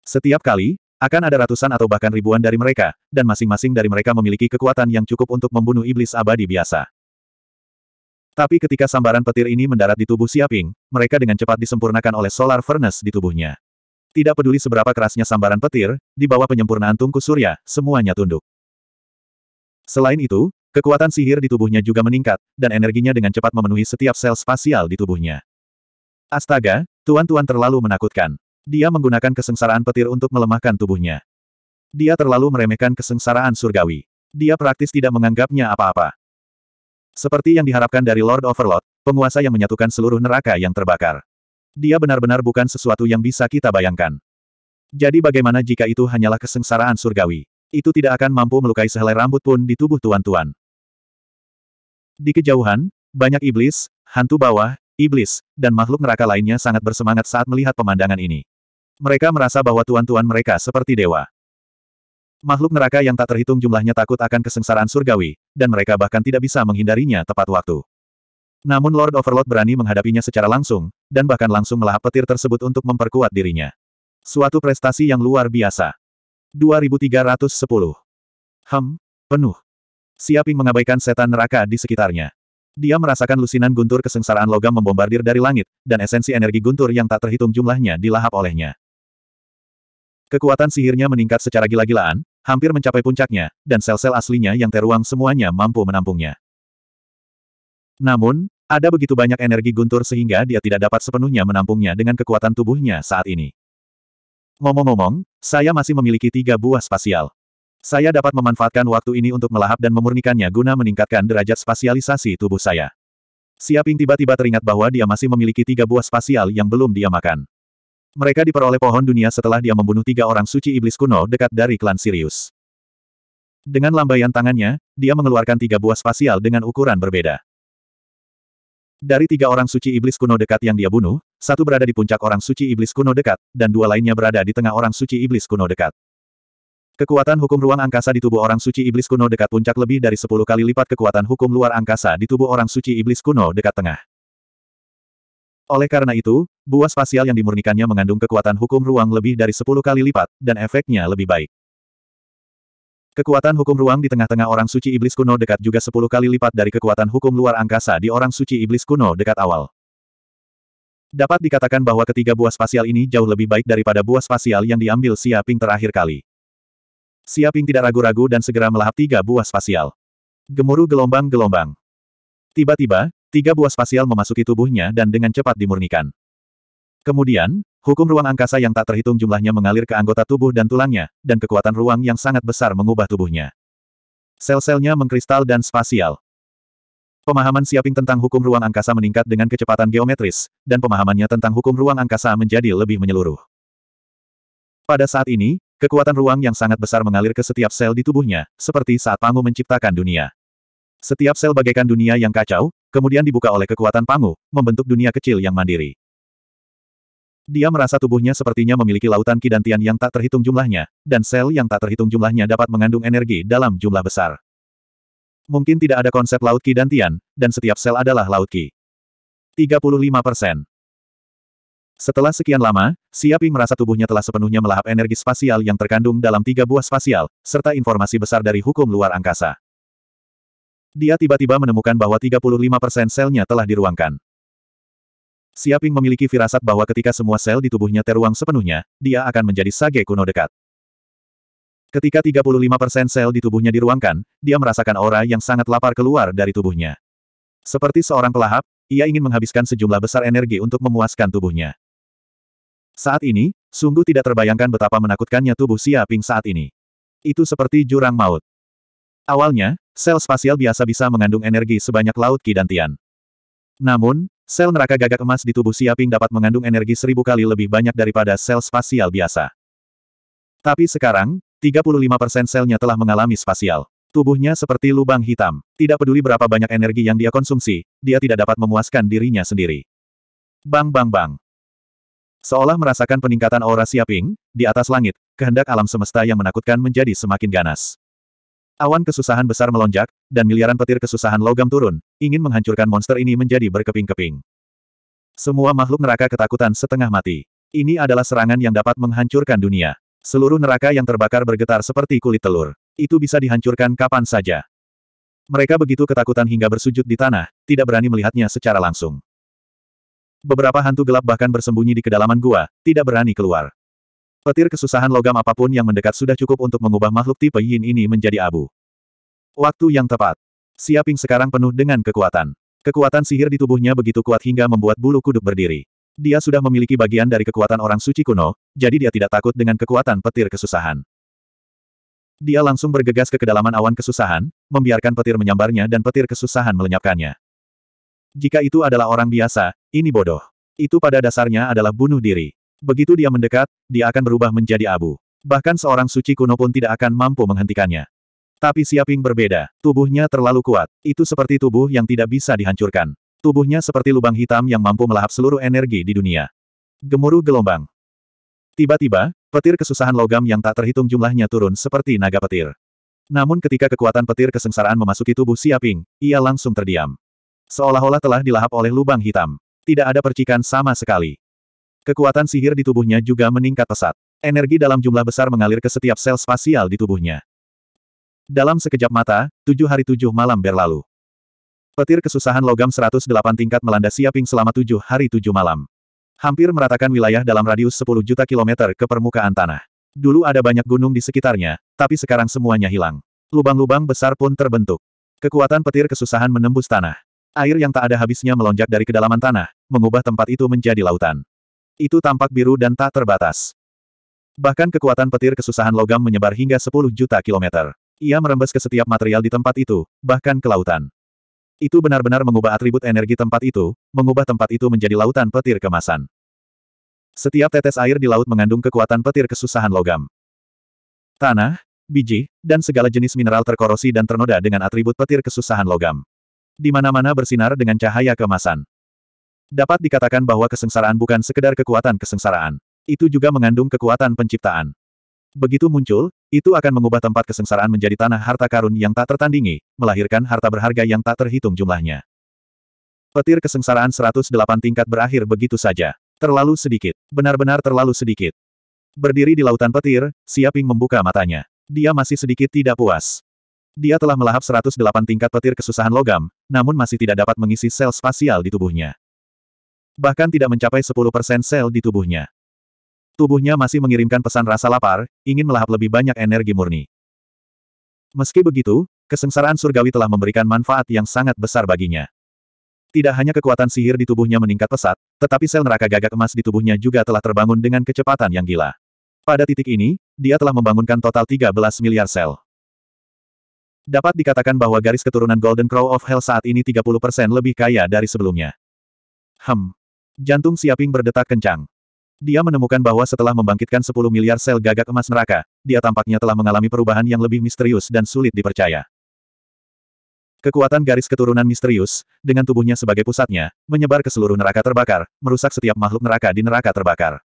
Setiap kali, akan ada ratusan atau bahkan ribuan dari mereka, dan masing-masing dari mereka memiliki kekuatan yang cukup untuk membunuh iblis abadi biasa. Tapi ketika sambaran petir ini mendarat di tubuh Siaping, mereka dengan cepat disempurnakan oleh solar furnace di tubuhnya. Tidak peduli seberapa kerasnya sambaran petir, di bawah penyempurnaan tungku surya, semuanya tunduk. Selain itu, kekuatan sihir di tubuhnya juga meningkat, dan energinya dengan cepat memenuhi setiap sel spasial di tubuhnya. Astaga, tuan-tuan terlalu menakutkan. Dia menggunakan kesengsaraan petir untuk melemahkan tubuhnya. Dia terlalu meremehkan kesengsaraan surgawi. Dia praktis tidak menganggapnya apa-apa. Seperti yang diharapkan dari Lord Overlord, penguasa yang menyatukan seluruh neraka yang terbakar. Dia benar-benar bukan sesuatu yang bisa kita bayangkan. Jadi bagaimana jika itu hanyalah kesengsaraan surgawi? Itu tidak akan mampu melukai sehelai rambut pun di tubuh tuan-tuan. Di kejauhan, banyak iblis, hantu bawah, iblis, dan makhluk neraka lainnya sangat bersemangat saat melihat pemandangan ini. Mereka merasa bahwa tuan-tuan mereka seperti dewa. Makhluk neraka yang tak terhitung jumlahnya takut akan kesengsaraan surgawi, dan mereka bahkan tidak bisa menghindarinya tepat waktu. Namun Lord Overlord berani menghadapinya secara langsung, dan bahkan langsung melahap petir tersebut untuk memperkuat dirinya. Suatu prestasi yang luar biasa. 2310. Hem, penuh. Siaping mengabaikan setan neraka di sekitarnya. Dia merasakan lusinan guntur kesengsaraan logam membombardir dari langit, dan esensi energi guntur yang tak terhitung jumlahnya dilahap olehnya. Kekuatan sihirnya meningkat secara gila-gilaan, hampir mencapai puncaknya, dan sel-sel aslinya yang teruang semuanya mampu menampungnya. Namun, ada begitu banyak energi guntur sehingga dia tidak dapat sepenuhnya menampungnya dengan kekuatan tubuhnya saat ini. Ngomong-ngomong, saya masih memiliki tiga buah spasial. Saya dapat memanfaatkan waktu ini untuk melahap dan memurnikannya guna meningkatkan derajat spasialisasi tubuh saya. Siaping tiba-tiba teringat bahwa dia masih memiliki tiga buah spasial yang belum dia makan. Mereka diperoleh pohon dunia setelah dia membunuh tiga orang suci iblis kuno dekat dari klan Sirius. Dengan lambaian tangannya, dia mengeluarkan tiga buah spasial dengan ukuran berbeda. Dari tiga orang suci iblis kuno dekat yang dia bunuh, satu berada di puncak orang suci iblis kuno dekat, dan dua lainnya berada di tengah orang suci iblis kuno dekat. Kekuatan hukum ruang angkasa di tubuh orang suci iblis kuno dekat puncak lebih dari sepuluh kali lipat kekuatan hukum luar angkasa di tubuh orang suci iblis kuno dekat tengah. Oleh karena itu, buah spasial yang dimurnikannya mengandung kekuatan hukum ruang lebih dari 10 kali lipat, dan efeknya lebih baik. Kekuatan hukum ruang di tengah-tengah orang suci iblis kuno dekat juga 10 kali lipat dari kekuatan hukum luar angkasa di orang suci iblis kuno dekat awal. Dapat dikatakan bahwa ketiga buah spasial ini jauh lebih baik daripada buah spasial yang diambil Siaping terakhir kali. Siaping tidak ragu-ragu dan segera melahap tiga buah spasial. Gemuruh gelombang-gelombang. Tiba-tiba, Tiga buah spasial memasuki tubuhnya dan dengan cepat dimurnikan. Kemudian, hukum ruang angkasa yang tak terhitung jumlahnya mengalir ke anggota tubuh dan tulangnya, dan kekuatan ruang yang sangat besar mengubah tubuhnya. Sel-selnya mengkristal dan spasial. Pemahaman Siaping tentang hukum ruang angkasa meningkat dengan kecepatan geometris, dan pemahamannya tentang hukum ruang angkasa menjadi lebih menyeluruh. Pada saat ini, kekuatan ruang yang sangat besar mengalir ke setiap sel di tubuhnya, seperti saat Pangu menciptakan dunia. Setiap sel bagaikan dunia yang kacau, kemudian dibuka oleh kekuatan Pangu, membentuk dunia kecil yang mandiri. Dia merasa tubuhnya sepertinya memiliki lautan kidantian yang tak terhitung jumlahnya, dan sel yang tak terhitung jumlahnya dapat mengandung energi dalam jumlah besar. Mungkin tidak ada konsep laut kidantian, dan setiap sel adalah laut ki. 35 persen. Setelah sekian lama, Siaping merasa tubuhnya telah sepenuhnya melahap energi spasial yang terkandung dalam tiga buah spasial, serta informasi besar dari hukum luar angkasa. Dia tiba-tiba menemukan bahwa 35% selnya telah diruangkan. Siaping memiliki firasat bahwa ketika semua sel di tubuhnya teruang sepenuhnya, dia akan menjadi sage kuno dekat. Ketika 35% sel di tubuhnya diruangkan, dia merasakan aura yang sangat lapar keluar dari tubuhnya. Seperti seorang pelahap, ia ingin menghabiskan sejumlah besar energi untuk memuaskan tubuhnya. Saat ini, sungguh tidak terbayangkan betapa menakutkannya tubuh Siaping saat ini. Itu seperti jurang maut. Awalnya, sel spasial biasa bisa mengandung energi sebanyak laut Ki dan Tian. Namun, sel neraka gagak emas di tubuh Siaping dapat mengandung energi seribu kali lebih banyak daripada sel spasial biasa. Tapi sekarang, 35% selnya telah mengalami spasial. Tubuhnya seperti lubang hitam. Tidak peduli berapa banyak energi yang dia konsumsi, dia tidak dapat memuaskan dirinya sendiri. Bang bang bang. Seolah merasakan peningkatan aura Siaping, di atas langit, kehendak alam semesta yang menakutkan menjadi semakin ganas. Awan kesusahan besar melonjak, dan miliaran petir kesusahan logam turun, ingin menghancurkan monster ini menjadi berkeping-keping. Semua makhluk neraka ketakutan setengah mati. Ini adalah serangan yang dapat menghancurkan dunia. Seluruh neraka yang terbakar bergetar seperti kulit telur. Itu bisa dihancurkan kapan saja. Mereka begitu ketakutan hingga bersujud di tanah, tidak berani melihatnya secara langsung. Beberapa hantu gelap bahkan bersembunyi di kedalaman gua, tidak berani keluar. Petir kesusahan logam apapun yang mendekat sudah cukup untuk mengubah makhluk tipe yin ini menjadi abu. Waktu yang tepat. Siaping sekarang penuh dengan kekuatan. Kekuatan sihir di tubuhnya begitu kuat hingga membuat bulu kuduk berdiri. Dia sudah memiliki bagian dari kekuatan orang suci kuno, jadi dia tidak takut dengan kekuatan petir kesusahan. Dia langsung bergegas ke kedalaman awan kesusahan, membiarkan petir menyambarnya dan petir kesusahan melenyapkannya. Jika itu adalah orang biasa, ini bodoh. Itu pada dasarnya adalah bunuh diri. Begitu dia mendekat, dia akan berubah menjadi abu. Bahkan seorang suci kuno pun tidak akan mampu menghentikannya. Tapi Siaping berbeda. Tubuhnya terlalu kuat. Itu seperti tubuh yang tidak bisa dihancurkan. Tubuhnya seperti lubang hitam yang mampu melahap seluruh energi di dunia. Gemuruh gelombang. Tiba-tiba, petir kesusahan logam yang tak terhitung jumlahnya turun seperti naga petir. Namun ketika kekuatan petir kesengsaraan memasuki tubuh Siaping, ia langsung terdiam. Seolah-olah telah dilahap oleh lubang hitam. Tidak ada percikan sama sekali. Kekuatan sihir di tubuhnya juga meningkat pesat. Energi dalam jumlah besar mengalir ke setiap sel spasial di tubuhnya. Dalam sekejap mata, tujuh hari tujuh malam berlalu. Petir kesusahan logam 108 tingkat melanda Siaping selama tujuh hari tujuh malam. Hampir meratakan wilayah dalam radius 10 juta kilometer ke permukaan tanah. Dulu ada banyak gunung di sekitarnya, tapi sekarang semuanya hilang. Lubang-lubang besar pun terbentuk. Kekuatan petir kesusahan menembus tanah. Air yang tak ada habisnya melonjak dari kedalaman tanah, mengubah tempat itu menjadi lautan itu tampak biru dan tak terbatas. Bahkan kekuatan petir kesusahan logam menyebar hingga 10 juta kilometer. Ia merembes ke setiap material di tempat itu, bahkan ke lautan. Itu benar-benar mengubah atribut energi tempat itu, mengubah tempat itu menjadi lautan petir kemasan. Setiap tetes air di laut mengandung kekuatan petir kesusahan logam. Tanah, biji, dan segala jenis mineral terkorosi dan ternoda dengan atribut petir kesusahan logam. Di mana-mana bersinar dengan cahaya kemasan. Dapat dikatakan bahwa kesengsaraan bukan sekedar kekuatan kesengsaraan. Itu juga mengandung kekuatan penciptaan. Begitu muncul, itu akan mengubah tempat kesengsaraan menjadi tanah harta karun yang tak tertandingi, melahirkan harta berharga yang tak terhitung jumlahnya. Petir kesengsaraan 108 tingkat berakhir begitu saja. Terlalu sedikit. Benar-benar terlalu sedikit. Berdiri di lautan petir, Siaping membuka matanya. Dia masih sedikit tidak puas. Dia telah melahap 108 tingkat petir kesusahan logam, namun masih tidak dapat mengisi sel spasial di tubuhnya. Bahkan tidak mencapai 10% sel di tubuhnya. Tubuhnya masih mengirimkan pesan rasa lapar, ingin melahap lebih banyak energi murni. Meski begitu, kesengsaraan surgawi telah memberikan manfaat yang sangat besar baginya. Tidak hanya kekuatan sihir di tubuhnya meningkat pesat, tetapi sel neraka gagak emas di tubuhnya juga telah terbangun dengan kecepatan yang gila. Pada titik ini, dia telah membangunkan total 13 miliar sel. Dapat dikatakan bahwa garis keturunan Golden Crow of Hell saat ini 30% lebih kaya dari sebelumnya. Hmm. Jantung Siaping berdetak kencang. Dia menemukan bahwa setelah membangkitkan 10 miliar sel gagak emas neraka, dia tampaknya telah mengalami perubahan yang lebih misterius dan sulit dipercaya. Kekuatan garis keturunan misterius, dengan tubuhnya sebagai pusatnya, menyebar ke seluruh neraka terbakar, merusak setiap makhluk neraka di neraka terbakar.